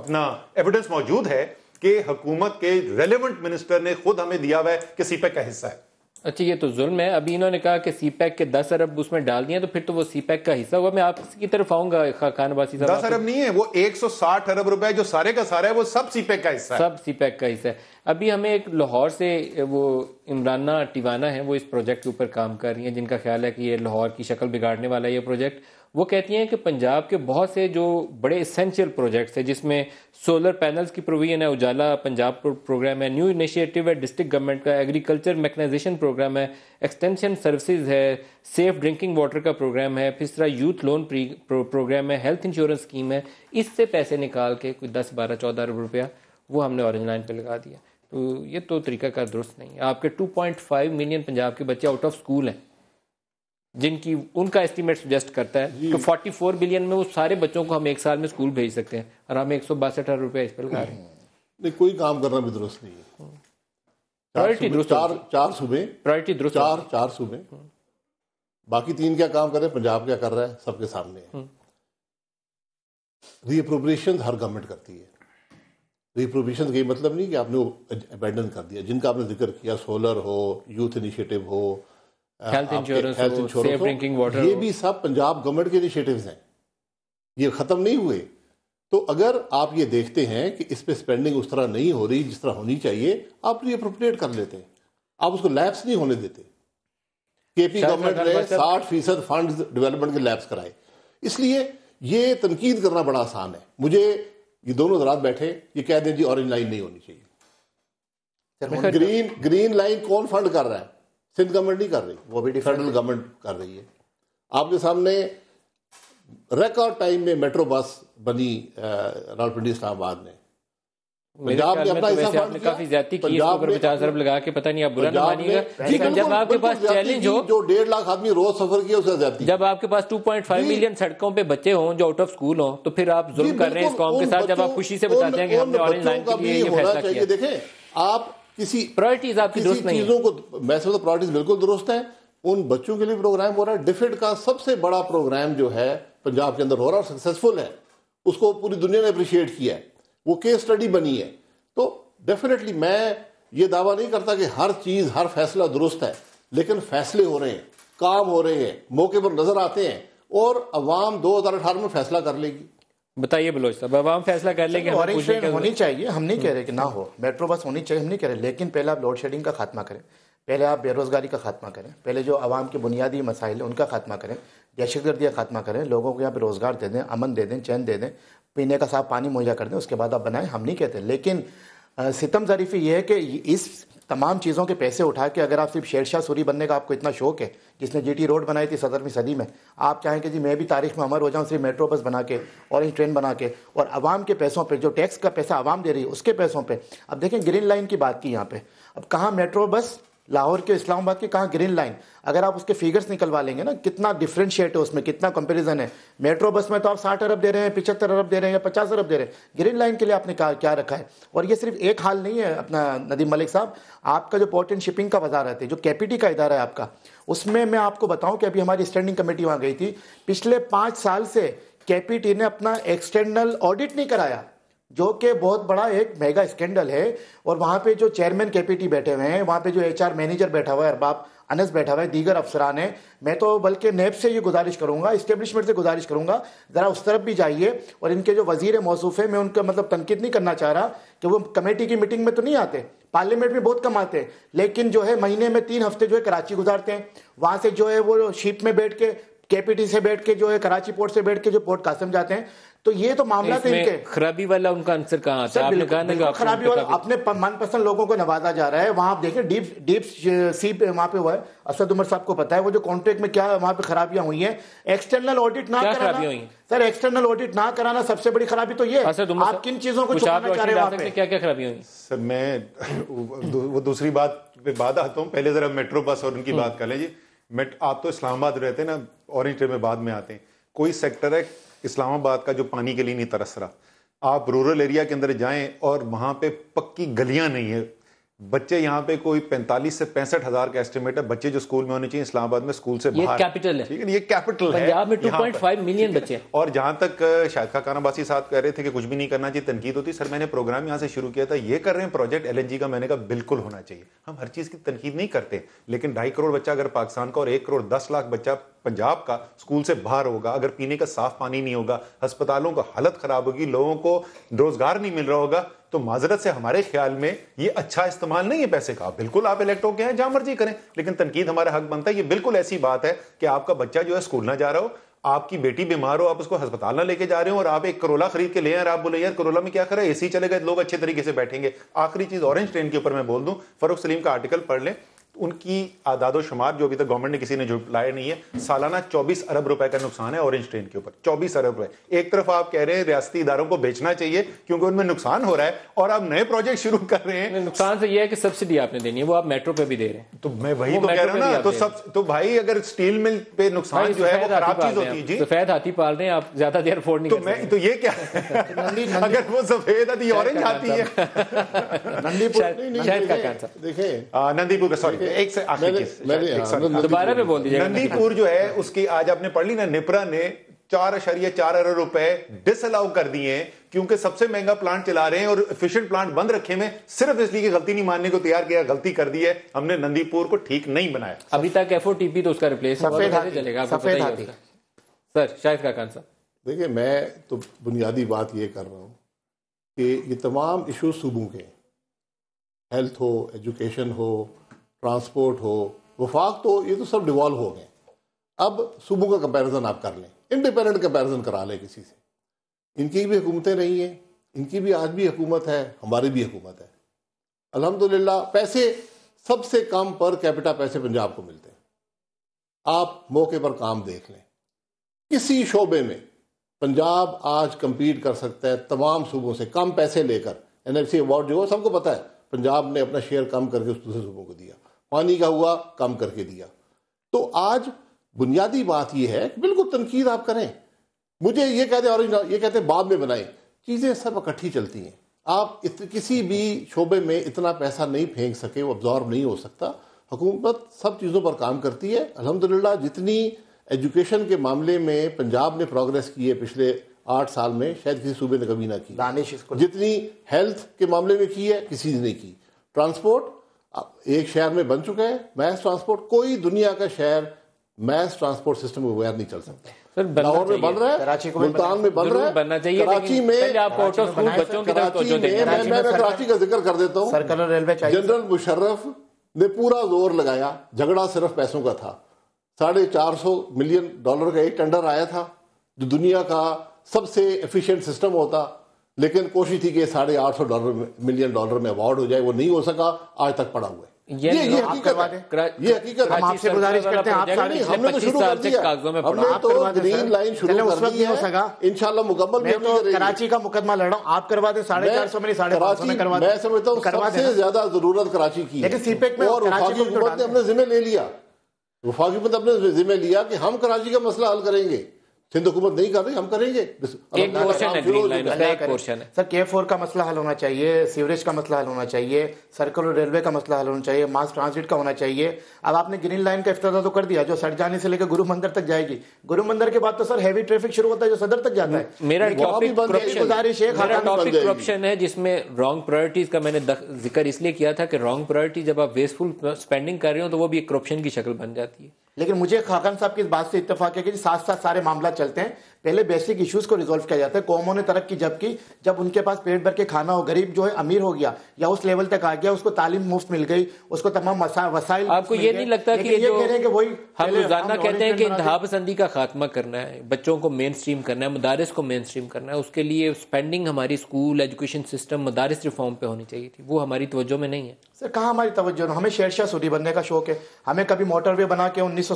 अपना एविडेंस मौजूद है कि हुकूमत के रेलिवेंट मिनिस्टर ने खुद हमें दिया हुआ है कि सीपैक e का हिस्सा है अच्छा ये तो जुल्म है अभी इन्होंने कहा कि सी पैक के दस अरब उसमें डाल दिए तो फिर तो वो सी पैक का हिस्सा हुआ मैं आपकी तरफ आऊंगा खान बासी साहब दस अरब नहीं है वो साठ अरब रुपए जो सारे का सारा है वो सब सी पैक का हिस्सा सब सी पैक का हिस्सा है अभी हमें एक लाहौर से वो इमराना टिवाना है वो इस प्रोजेक्ट के ऊपर काम कर रही है जिनका ख्याल है कि ये लाहौर की शक्ल बिगाड़ने वाला है ये प्रोजेक्ट वो कहती हैं कि पंजाब के बहुत से जो बड़े इसेंशियल प्रोजेक्ट्स हैं जिसमें सोलर पैनल्स की प्रोविजन है उजाला पंजाब प्रोग्राम है न्यू इनिशिएटिव है डिस्ट्रिक्ट गवर्नमेंट का एग्रीकल्चर मैकनाइजेशन प्रोग्राम है एक्सटेंशन सर्विसेज है सेफ ड्रिंकिंग वाटर का प्रोग्राम है फिर तरह यूथ लोन प्रोग्राम है हेल्थ इंश्योरेंस स्कीम है इससे पैसे निकाल के कोई दस बारह चौदह अरब रुपया वो हमने ऑरेंज लाइन पर लगा दिया तो ये तो तरीका का दुरुस्त नहीं है आपके टू मिलियन पंजाब के बच्चे आउट ऑफ स्कूल हैं जिनकी उनका एस्टीमेट सजेस्ट करता है तो 44 बिलियन में वो सारे बच्चों को हम एक साल में स्कूल भेज सकते हैं और हम एक सौ बासठ हजार रुपया इस पर लगा रहे हैं नहीं कोई काम करना भी दुरुस्त नहीं है प्रायोरिटी दुरुस्त चार चार सूबे प्रायोरिटी दुरुस्त चार चार सूबे बाकी तीन क्या काम कर रहे हैं पंजाब क्या कर रहा है सबके सामने रीअप्रोप्रिएशन हम्म। हर गवर्नमेंट करती है रिप्रोविशन का मतलब नहीं कि आपने अबैंडन कर दिया जिनका आपने जिक्र किया सोलर हो यूथ इनिशिएटिव हो health insurance health insurance drinking water ये भी सब पंजाब गवर्नमेंट के इनिशिएटिव्स हैं ये ख़त्म नहीं हुए तो अगर आप ये देखते हैं कि इस पर स्पेंडिंग उस तरह नहीं हो रही जिस तरह होनी चाहिए आप रीअप्रोप्रिएट तो कर लेते हैं आप उसको लैब्स नहीं होने देते केपी गवर्नमेंट ने साठ फीसद फंड डेवलपमेंट के लैब्स कराए इसलिए ये तनकीद करना बड़ा आसान है मुझे ये दोनों हजरात बैठे ये कह दें जी ऑरेंज लाइन नहीं होनी चाहिए ग्रीन ग्रीन लाइन कौन फंड कर रहा है सिंध गवर्नमेंट नहीं कर रही वो भी फेडरल गवर्नमेंट कर रही है आपके सामने रिकॉर्ड टाइम में मेट्रो बस बनी रावलपिंडी इस्लामाबाद ने तो पंजाब ने अपना हिस्सा फंड काफी ज्यादा पंजाब में पचास अरब लगा के पता नहीं आप बुरा मानिएगा लेकिन जब आपके पास चैलेंज हो जो डेढ़ लाख आदमी रोज सफर किया ज्यादा जब आपके पास 2.5 मिलियन सड़कों पे बच्चे हों जो आउट ऑफ स्कूल हों तो फिर आप जुल्म कर रहे हैं इस कॉम के साथ जब आप खुशी से बताते हैं कि हमने ऑरेंज लाइन के लिए ये फैसला किया देखें आप किसी प्रायोरिटीज आपकी किसी चीजों को मैं समझता प्रायोरिटीज बिल्कुल दुरुस्त है उन बच्चों के लिए प्रोग्राम हो रहा है डिफिड का सबसे बड़ा प्रोग्राम जो है पंजाब के अंदर हो रहा है और सक्सेसफुल है उसको पूरी दुनिया ने अप्रिशिएट किया है वो केस स्टडी बनी है तो डेफिनेटली मैं ये दावा नहीं करता कि हर चीज हर फैसला दुरुस्त है लेकिन फैसले हो रहे हैं काम हो रहे हैं मौके पर नजर आते हैं और अवाम अठारह में फैसला कर लेगी बताइए बलोच साहब अब हम फैसला कर लेंगे ऑरेंज ट्रेन होनी चाहिए हम नहीं कह रहे कि ना हो मेट्रो बस होनी चाहिए हम नहीं कह रहे लेकिन पहले आप लोड शेडिंग का खात्मा करें पहले आप बेरोज़गारी का खात्मा करें पहले जो आवाम के बुनियादी मसाइल हैं उनका खात्मा करें दहशत गर्दी का खात्मा करें लोगों को यहाँ पर रोज़गार दे दें अमन दे दें चैन दे दें पीने का साफ पानी मुहैया कर दें उसके बाद आप बनाएं हम नहीं कहते लेकिन सितम जरीफी ये है कि इस तमाम चीज़ों के पैसे उठा के अगर आप सिर्फ शेरशाह सूरी बनने का आपको इतना शौक है जिसने जीटी रोड बनाई थी सत्रहवीं सदी में आप चाहें कि जी मैं भी तारीख में अमर हो जाऊँ सिर्फ मेट्रो बस बना के ऑरेंज ट्रेन बना के और आवाम के पैसों पर जो टैक्स का पैसा आवाम दे रही है उसके पैसों पर अब देखें ग्रीन लाइन की बात की यहाँ पर अब कहाँ मेट्रो बस लाहौर के इस्लामाबाद के कहाँ ग्रीन लाइन अगर आप उसके फिगर्स निकलवा लेंगे ना कितना डिफ्रेंशिएट है उसमें कितना कंपेरिजन है मेट्रो बस में तो आप साठ अरब दे रहे हैं पिछहत्तर अरब दे रहे हैं या पचास अरब दे रहे हैं ग्रीन लाइन के लिए आपने कहा क्या रखा है और ये सिर्फ एक हाल नहीं है अपना नदीम मलिक साहब आपका जो पोर्ट एंड शिपिंग का बाजार है तो जो कैपिटी का इदारा है आपका उसमें मैं आपको बताऊँ कि अभी हमारी स्टैंडिंग कमेटी वहाँ गई थी पिछले पाँच साल से कैपिटी ने अपना एक्सटर्नल ऑडिट नहीं कराया जो कि बहुत बड़ा एक मेगा स्कैंडल है और वहाँ पे जो चेयरमैन के बैठे हुए हैं वहाँ पे जो एचआर मैनेजर बैठा हुआ है अरबाब अनस बैठा हुआ है दीगर अफसरान है मैं तो बल्कि नेब से ये गुजारिश करूँगा इस्टेब्लिशमेंट से गुजारिश करूँगा ज़रा उस तरफ भी जाइए और इनके जो वजीर मौसूफ़ है मैं उनका मतलब तनकीद नहीं करना चाह रहा कि वो कमेटी की मीटिंग में तो नहीं आते पार्लियामेंट में बहुत कम आते हैं लेकिन जो है महीने में तीन हफ्ते जो है कराची गुजारते हैं वहाँ से जो है वो शिप में बैठ के केपीटी से बैठ के जो है कराची पोर्ट से बैठ के जो पोर्ट कासम जाते हैं तो ये तो मामला थे तो इनके खराबी वाला उनका आंसर कहाँ था आपने कहा ना खराबी वाला अपने मनपसंद लोगों को नवाजा जा रहा है वहां आप देखें डीप डीप सी पे वहां पे हुआ है असद उमर साहब को पता है वो जो कॉन्ट्रैक्ट में क्या वहां पे खराबियां हुई हैं एक्सटर्नल ऑडिट ना कराना सर एक्सटर्नल ऑडिट ना कराना सबसे बड़ी खराबी तो ये आप किन चीजों को छुपाना चाह रहे हैं क्या क्या खराबी हुई सर मैं वो दूसरी बात पे बात आता हूँ पहले जरा मेट्रो बस और उनकी हम्म। बात कर लीजिए आप तो इस्लामाबाद रहते हैं ना ऑरेंज ट्रेन में बाद में आते हैं कोई सेक्टर है इस्लामाबाद का जो पानी के लिए नहीं तरस रहा आप रूरल एरिया के अंदर जाएं और वहाँ पे पक्की गलियाँ नहीं है बच्चे यहाँ पे कोई पैंतालीस से पैंसठ हजार का एस्टिमेट है बच्चे जो स्कूल में होने चाहिए इस्लामाबाद में स्कूल से बाहर कैपिटल है ठीक है ये कैपिटल है पंजाब में 2.5 मिलियन बच्चे और जहां तक शायद का कानाबासी साहब कह रहे थे कि कुछ भी नहीं करना चाहिए तनकीद होती सर मैंने प्रोग्राम यहाँ से शुरू किया था ये कर रहे हैं प्रोजेक्ट एल का मैंने कहा बिल्कुल होना चाहिए हम हर चीज की तनकीद नहीं करते लेकिन ढाई करोड़ बच्चा अगर पाकिस्तान का और एक करोड़ दस लाख बच्चा पंजाब का स्कूल से बाहर होगा अगर पीने का साफ पानी नहीं होगा अस्पतालों का हालत खराब होगी लोगों को रोजगार नहीं मिल रहा होगा तो माजरत से हमारे ख्याल में ये अच्छा इस्तेमाल नहीं है पैसे का बिल्कुल आप इलेक्ट हो गए हैं जहां मर्जी करें लेकिन तनकीद हमारा हक बनता है ये बिल्कुल ऐसी बात है कि आपका बच्चा जो है स्कूल ना जा रहा हो आपकी बेटी बीमार हो आप उसको अस्पताल ना लेके जा रहे हो और आप एक करोला खरीद के ले और आप बोले यार करोला में क्या करें एसी चले गए लोग अच्छे तरीके से बैठेंगे आखिरी चीज ऑरेंज ट्रेन के ऊपर मैं बोल दूं फरूख सलीम का आर्टिकल पढ़ लें उनकी शुमार जो अभी तक गवर्नमेंट ने किसी ने जुटलाया नहीं है सालाना 24 अरब रुपए का नुकसान है ऑरेंज ट्रेन के ऊपर 24 अरब रुपए एक तरफ आप कह रहे हैं रियाती इदारों को बेचना चाहिए क्योंकि उनमें नुकसान हो रहा है और आप नए प्रोजेक्ट शुरू कर रहे हैं नुकसान से तो यह है कि सब्सिडी आपने देनी है वो आप मेट्रो पे भी दे रहे हैं तो मैं वही तो कह रहा हूँ ना तो सब तो भाई अगर स्टील मिल पे नुकसान जो है वो खराब चीज होती है जी सफेद हाथी पाल रहे हैं आप ज्यादा देर फोड़ नहीं तो मैं तो ये क्या अगर वो सफेद हाथी ऑरेंज हाथी है नंदीपुर नंदीपुर का सॉरी एक से हाँ, दोबारा भी बोल दीजिए नंदीपुर जो है उसकी आज आपने पढ़ ली ना निपरा ने चार अशरिया चार अरब रुपए डिसअलाउ कर दिए क्योंकि सबसे महंगा प्लांट चला रहे हैं और इफिशियंट प्लांट बंद रखे में सिर्फ इसलिए कि गलती नहीं मानने को तैयार किया गलती कर दी है हमने नंदीपुर को ठीक नहीं बनाया अभी तक एफ टीपी तो उसका रिप्लेस सफेद चलेगा सफेद सर शायद का खान साहब देखिए मैं तो बुनियादी बात ये कर रहा हूँ कि ये तमाम इशू सूबों के हेल्थ हो एजुकेशन हो ट्रांसपोर्ट हो वफाक तो ये तो सब डिवॉल्व हो गए अब सुबह का कंपैरिजन आप कर लें इंडिपेंडेंट कंपैरिजन करा लें किसी से इनकी भी हुकूमतें रही हैं इनकी भी आज भी हुकूमत है हमारी भी हुकूमत है अल्हम्दुलिल्लाह पैसे सबसे कम पर कैपिटा पैसे पंजाब को मिलते हैं आप मौके पर काम देख लें किसी शोबे में पंजाब आज कंपीट कर सकता है तमाम सूबों से कम पैसे लेकर एन एफ सी अवार्ड जो है सबको पता है पंजाब ने अपना शेयर कम करके उस दूसरे सूबों को दिया पानी का हुआ कम करके दिया तो आज बुनियादी बात यह है बिल्कुल तनकीद आप करें मुझे ये कहते और ये कहते हैं बाद में बनाए चीज़ें सब इकट्ठी चलती हैं आप इत, किसी भी शोबे में इतना पैसा नहीं फेंक सके वो अब्जॉर्व नहीं हो सकता हुकूमत सब चीज़ों पर काम करती है अल्हम्दुलिल्लाह जितनी एजुकेशन के मामले में पंजाब ने प्रोग्रेस की है पिछले आठ साल में शायद किसी सूबे ने कभी ना की दानिश जितनी हेल्थ के मामले में की है किसी ने की ट्रांसपोर्ट एक शहर में बन चुका है मैस ट्रांसपोर्ट कोई दुनिया का शहर मैस ट्रांसपोर्ट सिस्टम के बगैर नहीं चल सकता लाहौर में बन रहा है कराची को मुल्तान में बन रहा है कराची में कराची में कराची का जिक्र कर देता हूँ जनरल मुशर्रफ ने पूरा जोर लगाया झगड़ा सिर्फ पैसों का था साढ़े चार सौ मिलियन डॉलर का एक टेंडर आया था जो दुनिया का सबसे एफिशिएंट सिस्टम होता लेकिन कोशिश थी कि साढ़े आठ सौ डॉलर मिलियन डॉलर में अवार्ड हो जाए वो नहीं हो सका आज तक पड़ा हुआ है ये ये ये हकीकत है ये हकीकत हम आपसे गुजारिश करते हैं आप सारे हमने तो शुरू कर दिया हमने तो ग्रीन लाइन शुरू कर दी है इंशाल्लाह मुकम्मल मैं तो कराची का मुकदमा लड़ रहा हूं आप करवा दें साढ़े चार सौ मेरी साढ़े पांच सौ में करवा मैं समझता हूँ तो सबसे ज्यादा जरूरत कराची की लेकिन सीपेक में और वफाकी तो हुकूमत ने अपने जिम्मे ले लिया वफाकी हुकूमत अपने जिम्मे लिया कि हम कराची का मसला हल करेंगे सिंध हुकूमत नहीं कर रही हम करेंगे सर के फोर का मसला हल होना चाहिए सीवरेज का मसला हल होना चाहिए सर्कल और रेलवे का मसला हल होना चाहिए मास ट्रांसिट का होना चाहिए अब आपने ग्रीन लाइन का अफ्ताह तो कर दिया जो जाने से लेकर गुरु मंदिर तक जाएगी गुरु मंदिर के बाद तो सर हैवी ट्रैफिक शुरू होता है जो सदर तक जाता है मेरा गुजारिश करप्शन है जिसमें रॉन्ग प्रायोरिटीज का मैंने जिक्र इसलिए किया था कि रॉन्ग प्रायोरिटी जब आप वेस्टफुल स्पेंडिंग कर रहे हो तो वो भी एक करप्शन की शक्ल बन जाती है लेकिन मुझे खाकन साहब की इस बात से इतफाक है कि साथ साथ सारे मामला चलते हैं पहले बेसिक इश्यूज को रिजोल्व किया जाता है कौमों ने तरक्की जब की जब उनके पास पेट भर के खाना हो गरीब जो है अमीर हो गया या उस लेवल तक आ गया उसको तालीम मुफ्त मिल गई उसको तमाम वसाइल आपको ये नहीं लगता कि ये कह रहे हैं कि वही हम रोजाना कहते हैं कि पसंदी का खात्मा करना है बच्चों को मेन स्ट्रीम करना है मदारस को मेन स्ट्रीम करना है उसके लिए स्पेंडिंग हमारी स्कूल एजुकेशन सिस्टम मदारस रिफॉर्म पे होनी चाहिए थी वो हमारी तवज्जो में नहीं है सर कहाँ हमारी तवज्जो हमें शेरशाह सूरी बनने का शौक है हमें कभी मोटरवे बना के उन्नीस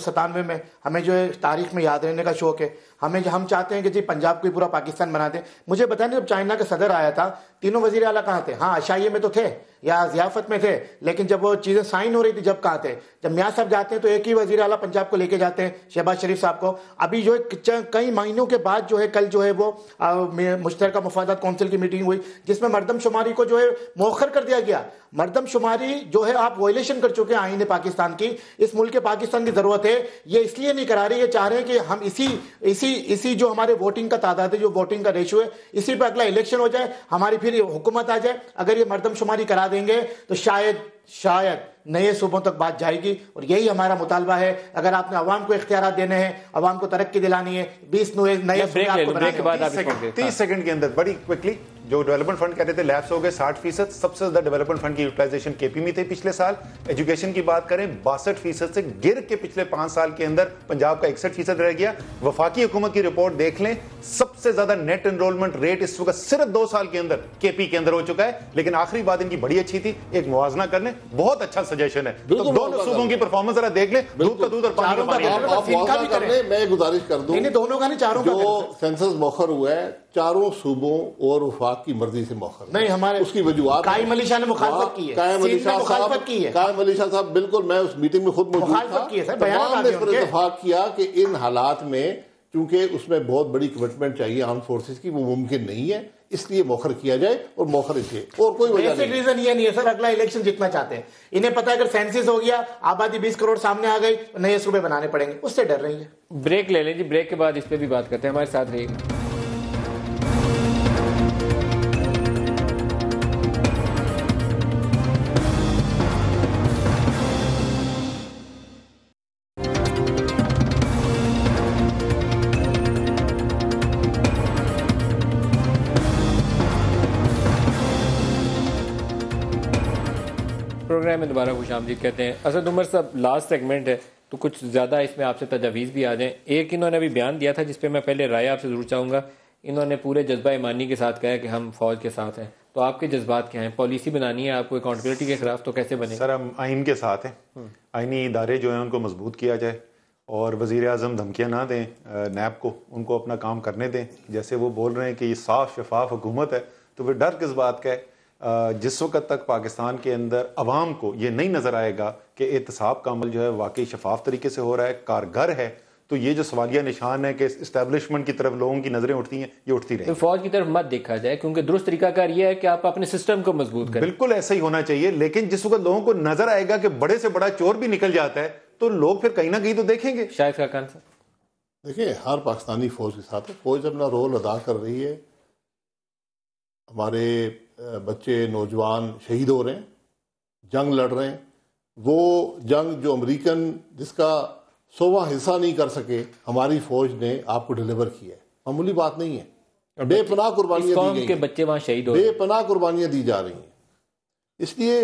में हमें जो है तारीख में याद रहने का शौक है हमें हम चाहते हैं कि जी पंजाब को पूरा पाकिस्तान बना दे मुझे बताया नहीं जब चाइना का सदर आया था तीनों वजीर अला कहाँ थे हाँ आशाइये में तो थे या जियाफत में थे लेकिन जब वो चीज़ें साइन हो रही थी जब कहाँ थे जब मियाँ साहब जाते हैं तो एक ही वजी अला पंजाब को लेके जाते हैं शहबाज शरीफ साहब को अभी जो है कई महीनों के बाद जो है कल जो है वो मुश्तर मफादत काउंसिल की मीटिंग हुई जिसमें मरदमशुमारी को जो है मौखर कर दिया गया मरदमशुमारी जो है आप वोलेशन कर चुके हैं आईने पाकिस्तान की इस मुल्क के पाकिस्तान की ज़रूरत है ये इसलिए नहीं करा रही ये चाह रहे हैं कि हम इसी इसी इसी जो हमारे वोटिंग का तादाद है जो वोटिंग का रेशो है इसी पर अगला इलेक्शन हो जाए हमारी फिर हुकूमत आ जाए अगर ये मरदमशुमारी करा देंगे तो शायद शायद नए सूबों तक बात जाएगी और यही हमारा मुतालबा है अगर आपने अवाम को इख्तियार देने हैं अवाम को तरक्की दिलानी है बीस नए ब्रेक के बाद तीस हाँ। सेकंड के अंदर बड़ी क्विकली जो डेवलपमेंट फंड कह रहे थे लैब्स हो गए साठ फीसद सबसे ज्यादा डेवलपमेंट फंड की यूटिलाइजेशन केपी में थे पिछले साल एजुकेशन की बात करें बासठ फीसद से गिर के पिछले पांच साल के अंदर पंजाब का इकसठ फीसद रह गया वफाकी हुकूमत की रिपोर्ट देख लें सबसे ज्यादा नेट एनरोलमेंट रेट इस वक्त सिर्फ दो साल के अंदर केपी के अंदर हो चुका है लेकिन आखिरी बात इनकी बड़ी अच्छी थी एक मुआवजना करने बहुत अच्छा सजेशन है तो दोनों सूबों की परफॉर्मेंस जरा देख लें दूध का दूध और पानी का पानी मैं गुजारिश कर दूं दोनों का नहीं चारों का सेंसस मौखर हुआ है चारों सूबों और वफाक की मर्जी से मौखर नहीं हमारे उसकी वजूहत कायम अली शाह ने मुखालफत हाँ, की है कायम अली शाह साहब की है कायम अली शाह साहब बिल्कुल मैं उस मीटिंग में खुद मौजूद था तमाम ने इतफाक किया कि इन हालात में चूंकि उसमें बहुत बड़ी कमिटमेंट चाहिए आर्म फोर्सेस की वो मुमकिन नहीं है इसलिए मौखर किया जाए और मौखर इसलिए और कोई वजह नहीं रीजन ये नहीं है सर अगला इलेक्शन जीतना चाहते हैं इन्हें पता है अगर सेंसिस हो गया आबादी 20 करोड़ सामने आ गई नए सूबे बनाने पड़ेंगे उससे डर रही है ब्रेक ले लें जी ब्रेक के बाद इस पर भी बात करते हैं हमारे साथ रहिएगा प्रोग्राम में दोबारा खुश आमदी कहते हैं असद उमर साहब लास्ट सेगमेंट है तो कुछ ज़्यादा इसमें आपसे तजावीज़ भी आ जाए एक इन्होंने अभी बयान दिया था जिसपे मैं पहले राय आपसे ज़रूर चाहूंगा इन्होंने पूरे जज्बा ईमानी के साथ कहा कि हम फौज के साथ हैं तो आपके जज्बात क्या हैं पॉलिसी बनानी है आपको अकाउंटेबिलिटी के खिलाफ तो कैसे बने सर हम आइन के साथ हैं हम्म। आइनी इदारे जो हैं उनको मजबूत किया जाए और वज़ी अजम धमकियाँ ना दें नैब को उनको अपना काम करने दें जैसे वो बोल रहे हैं कि ये साफ शफाफ हुकूमत है तो फिर डर किस बात का है जिस वक्त तक पाकिस्तान के अंदर आवाम को ये नहीं नज़र आएगा कि एहतसाब का अमल जो है वाकई शफाफ तरीके से हो रहा है कारगर है तो ये जो सवालिया निशान है कि इस्टेब्लिशमेंट की तरफ लोगों की नजरें उठती हैं ये उठती रहे तो फौज की तरफ मत देखा जाए क्योंकि दुरुस्त तरीकाकार ये है कि आप अपने सिस्टम को मजबूत करें बिल्कुल ऐसा ही होना चाहिए लेकिन जिस वक्त लोगों को नजर आएगा कि बड़े से बड़ा चोर भी निकल जाता है तो लोग फिर कहीं ना कहीं तो देखेंगे शायद का कान सर देखिए हर पाकिस्तानी फौज के साथ फौज अपना रोल अदा कर रही है हमारे बच्चे नौजवान शहीद हो रहे हैं जंग लड़ रहे हैं वो जंग जो अमेरिकन जिसका सोवा हिस्सा नहीं कर सके हमारी फौज ने आपको डिलीवर किया है मामूली बात नहीं है बेपनाह कुर्बानियां दी के बच्चे वहाँ शहीद हो बेपनाह कुर्बानियां दी जा रही हैं इसलिए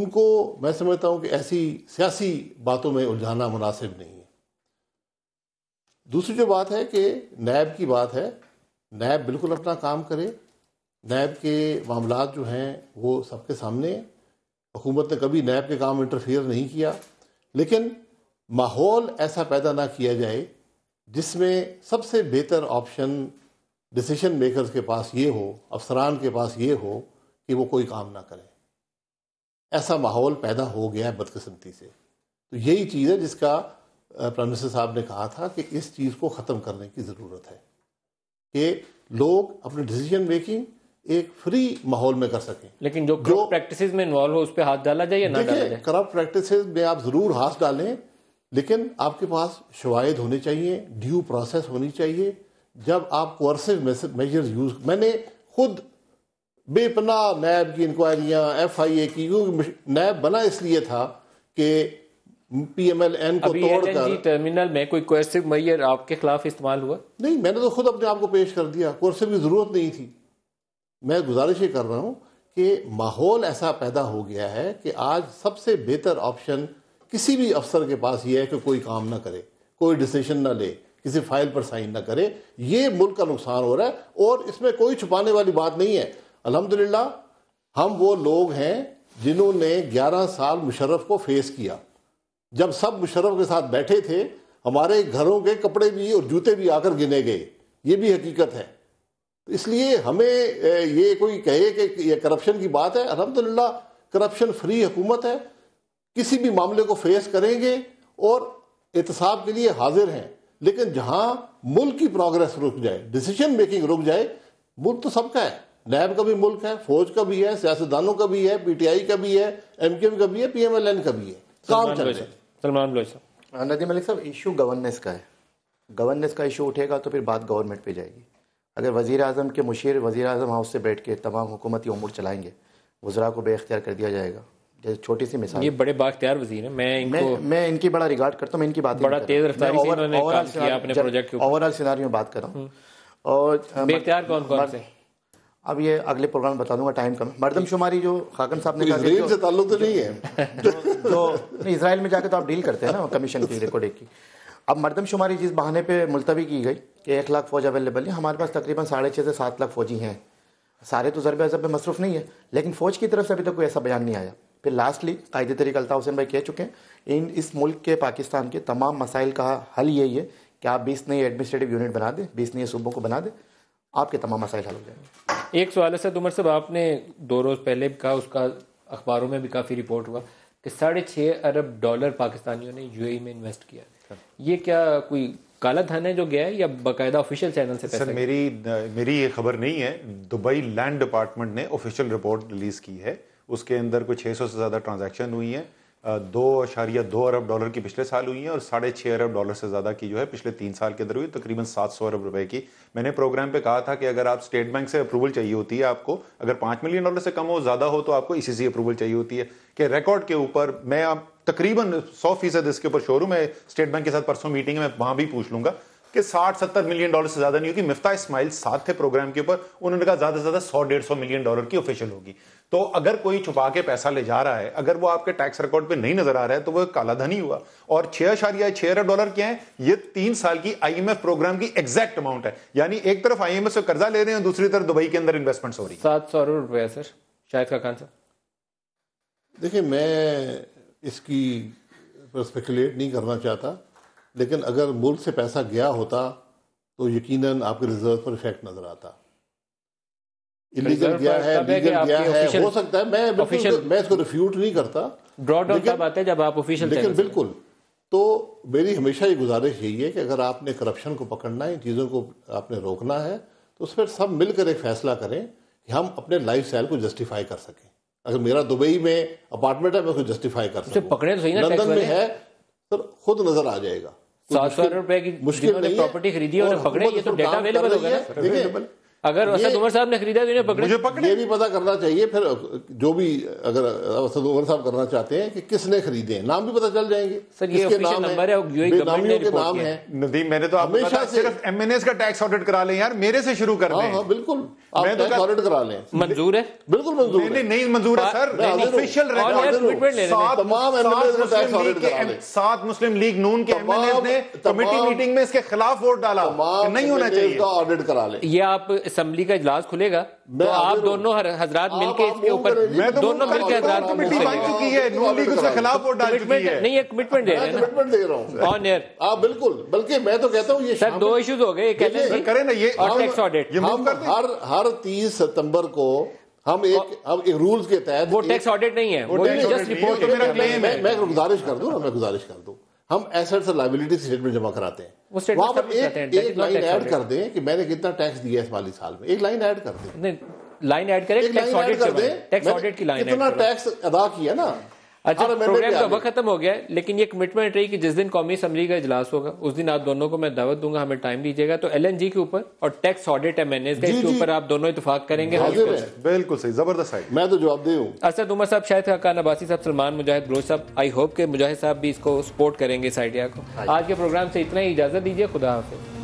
उनको मैं समझता हूँ कि ऐसी सियासी बातों में उलझाना मुनासिब नहीं है दूसरी जो बात है कि नैब की बात है नैब बिल्कुल अपना काम करे नैब के मामला जो हैं वो सबके सामने हुकूमत ने कभी नैब के काम इंटरफेयर नहीं किया लेकिन माहौल ऐसा पैदा ना किया जाए जिसमें सबसे बेहतर ऑप्शन डिसीशन मेकर्स के पास ये हो अफसरान के पास ये हो कि वो कोई काम ना करें ऐसा माहौल पैदा हो गया है बदकस्मती से तो यही चीज़ है जिसका प्राइम मिनिस्टर साहब ने कहा था कि इस चीज़ को ख़त्म करने की ज़रूरत है कि लोग अपने डिसीजन मेकिंग एक फ्री माहौल में कर सके लेकिन जो जो प्रैक्टिस में इन्वॉल्व हो उस पर हाथ डाला जाए या ना डाला जाए करप्ट प्रैक्टिस में आप जरूर हाथ डालें लेकिन आपके पास शवायद होने चाहिए ड्यू प्रोसेस होनी चाहिए जब आप कोर्सिव मेजर यूज मैंने खुद बेपना नैब की इंक्वायरियाँ एफ आई ए की नैब बना इसलिए था कि एन को तोड़कर टर्मिनल में कोई कोर्सिव मैयर आपके खिलाफ इस्तेमाल हुआ नहीं मैंने तो खुद अपने आप को पेश कर दिया कोर्सिव की जरूरत नहीं थी मैं गुजारिश ही कर रहा हूँ कि माहौल ऐसा पैदा हो गया है कि आज सबसे बेहतर ऑप्शन किसी भी अफसर के पास ये है कि कोई काम ना करे कोई डिसीजन ना ले किसी फाइल पर साइन ना करे ये मुल्क का नुकसान हो रहा है और इसमें कोई छुपाने वाली बात नहीं है अल्हम्दुलिल्लाह हम वो लोग हैं जिन्होंने 11 साल मुशर्रफ को फेस किया जब सब मुशर्रफ के साथ बैठे थे हमारे घरों के कपड़े भी और जूते भी आकर गिने गए ये भी हकीकत है इसलिए हमें ये कोई कहे कि ये करप्शन की बात है अलहमदिल्ला करप्शन फ्री हुकूमत है किसी भी मामले को फेस करेंगे और एहतसाब के लिए हाजिर हैं लेकिन जहां मुल्क की प्रोग्रेस रुक जाए डिसीजन मेकिंग रुक जाए मुल्क तो सबका है नैब का भी मुल्क है फौज का भी है सियासतदानों का भी है पीटीआई का भी है एमकेएम का भी है पीएमएलएन का भी है काम चल रहा है सलमान नदीम मलिक साहब इशू गवर्नेंस का है गवर्नेंस का इशू उठेगा तो फिर बात गवर्नमेंट पे जाएगी अगर वज़ी अजम के मुशीर वज़ी अजम हाउस से बैठ के तमाम हुकूमती अमूर चलाएँगे वज़रा को बेख्तियार कर दिया जाएगा जैसे छोटी सी मिसाल ये बड़े बाख्तियार वजीर हैं मैं इनको मैं, मैं इनकी बड़ा रिगार्ड करता हूँ मैं इनकी बात बड़ा तेज़ ओवरऑल सिनारी में बात कर रहा हूँ हम्म। और कौन कौन से अब ये अगले प्रोग्राम बता दूंगा टाइम कम मरदमशुमारी जो खाकन साहब ने तो कहा से ताल्लुक तो नहीं है तो इसराइल में जाकर तो आप डील करते हैं ना कमीशन की रिकॉर्डिंग की अब मरदमशुमारी जिस बहाने पे मुलतवी की गई कि एक लाख फ़ौज अवेलेबल है हमारे पास तकरीबन साढ़े छः से सात लाख फ़ौजी हैं सारे तो ज़रब अज़ब में मसरूफ़ नहीं है लेकिन फ़ौज की तरफ से अभी तक कोई ऐसा बयान नहीं आया फिर लास्टली कायद तरीक अल्ता हुसैन भाई कह चुके हैं इन इस मुल्क के पाकिस्तान के तमाम मसाइल का हल यही है कि आप बीस नई एडमिनिस्ट्रेटिव यूनिट बना दें बीस नए सूबों को बना दें आपके तमाम मसाइल हल हो जाएंगे एक सवाल है सर उमर साहब आपने दो रोज़ पहले भी कहा उसका अखबारों में भी काफ़ी रिपोर्ट हुआ कि साढ़े छः अरब डॉलर पाकिस्तानियों ने यूएई में इन्वेस्ट किया अच्छा। ये क्या कोई काला धन है जो गया है या बाकायदा ऑफिशियल चैनल से सर मेरी मेरी ये खबर नहीं है दुबई लैंड डिपार्टमेंट ने ऑफिशियल रिपोर्ट रिलीज की है उसके अंदर कोई 600 से ज़्यादा ट्रांजैक्शन हुई हैं दो अशारिया दो अरब डॉलर की पिछले साल हुई है और साढ़े छः अरब डॉलर से ज़्यादा की जो है पिछले तीन साल के अंदर हुई तकरीबन सात सौ अरब रुपए की मैंने प्रोग्राम पे कहा था कि अगर आप स्टेट बैंक से अप्रूवल चाहिए होती है आपको अगर पाँच मिलियन डॉलर से कम हो ज़्यादा हो तो आपको इसी सी अप्रूवल चाहिए होती है कि रिकॉर्ड के ऊपर मैं आप तकरीबन सौ फीसद इसके ऊपर शोरूम है स्टेट बैंक के साथ परसों मीटिंग है मैं वहाँ भी पूछ लूँगा कि 60-70 मिलियन डॉलर से ज्यादा नहीं होगी मिफ्ता इस्माइल साथ थे प्रोग्राम के ऊपर उन्होंने कहा ज्यादा से ज्यादा सौ डेढ़ सौ मिलियन डॉलर की ऑफिशियल होगी तो अगर कोई छुपा के पैसा ले जा रहा है अगर वो आपके टैक्स रिकॉर्ड पे नहीं नजर आ रहा है तो वो काला धन ही हुआ और छह अशारिया छह अरब डॉलर क्या है ये तीन साल की आईएमएफ प्रोग्राम की एग्जैक्ट अमाउंट है यानी एक तरफ आईएमएफ से कर्जा ले रहे हैं दूसरी तरफ दुबई के अंदर इन्वेस्टमेंट हो रही है सात सौ अरब रुपया सर शायद का सर देखिए मैं इसकी स्पेकुलेट नहीं करना चाहता लेकिन अगर मुल्क से पैसा गया होता तो यकीनन आपके रिजर्व पर इफेक्ट नज़र आता इलीगल गया है लीगल गया है हो सकता है मैं ऑफिशियल मैं इसको रिफ्यूट नहीं करता ड्रॉडाउन तब है जब आप ऑफिशियल लेकिन बिल्कुल तो मेरी हमेशा ये गुजारिश यही है कि अगर आपने करप्शन को पकड़ना है इन चीज़ों को आपने रोकना है तो उस पर सब मिलकर एक फैसला करें कि हम अपने लाइफ स्टाइल को जस्टिफाई कर सकें अगर मेरा दुबई में अपार्टमेंट है मैं उसको जस्टिफाई कर तो सकता पकड़े तो सही लंदन में है सर तो खुद नज़र आ जाएगा सात सौ रुपए की मुश्किल प्रॉपर्टी खरीदी और पकड़े ये तो डेटा अवेलेबल हो होगा अगर असद उमर साहब ने खरीदा तो इन्हें पकड़े मुझे पकड़े ये भी पता करना चाहिए फिर जो भी अगर असद उमर साहब करना चाहते हैं कि किसने खरीदे नाम भी पता चल जाएंगे सर ये ऑफिशियल नंबर है e यूएई गवर्नमेंट ने नाम है नदीम मैंने तो हमेशा सिर्फ एमएनएस का टैक्स ऑडिट करा लें यार मेरे से शुरू कर हां हाँ, बिल्कुल मैं तो ऑडिट करा लें मंजूर है बिल्कुल मंजूर नहीं नहीं मंजूर है हाँ, सर ऑफिशियल हाँ, तमाम सात मुस्लिम लीग नून के एमएनएस ने कमेटी मीटिंग में इसके खिलाफ वोट डाला नहीं होना चाहिए ऑडिट करा ले ये आप असेंबली का इजलास खुलेगा तो आप दोनों हजरात मिलकर इसके ऊपर तो दोनों मिलकर हजरात नहीं ये कमिटमेंट तो दे रहे हैं ऑन एयर आप बिल्कुल बल्कि मैं तो कहता हूँ ये सर दो इश्यूज हो गए करें ना ये टैक्स ऑडिट हर हर तीस सितंबर को हम एक अब एक रूल्स के तहत वो टैक्स ऑडिट नहीं है वो जस्ट तो रिपोर्ट मैं गुजारिश कर दूं मैं गुजारिश कर दूं हम एसेट्स और लाइबिलिटी स्टेटमेंट जमा कराते हैं वहां पर एक, एक लाइन ऐड कर दें कि मैंने कितना टैक्स दिया इस वाली साल में एक लाइन ऐड कर दें लाइन ऐड करें टैक्स ऑडिट की लाइन कितना टैक्स अदा किया ना अच्छा प्रोग्राम का वक्त खत्म हो गया है लेकिन ये कमिटमेंट रही कि जिस दिन कौमी असम्बली का इजलास होगा उस दिन आप दोनों को मैं दावत दूंगा हमें टाइम दीजिएगा तो एल के ऊपर और टैक्स ऑडिट एम एन के ऊपर आप दोनों इतफाक करेंगे बिल्कुल सही जबरदस्त है मैं तो जवाब दे हूँ असद उमर साहब शायद खान अबासी साहब सलमान मुजाहिद ग्रोह साहब आई होप के मुजाहिद साहब भी इसको सपोर्ट करेंगे इस आइडिया को आज के प्रोग्राम से इतना ही इजाजत दीजिए खुदा हाफिज़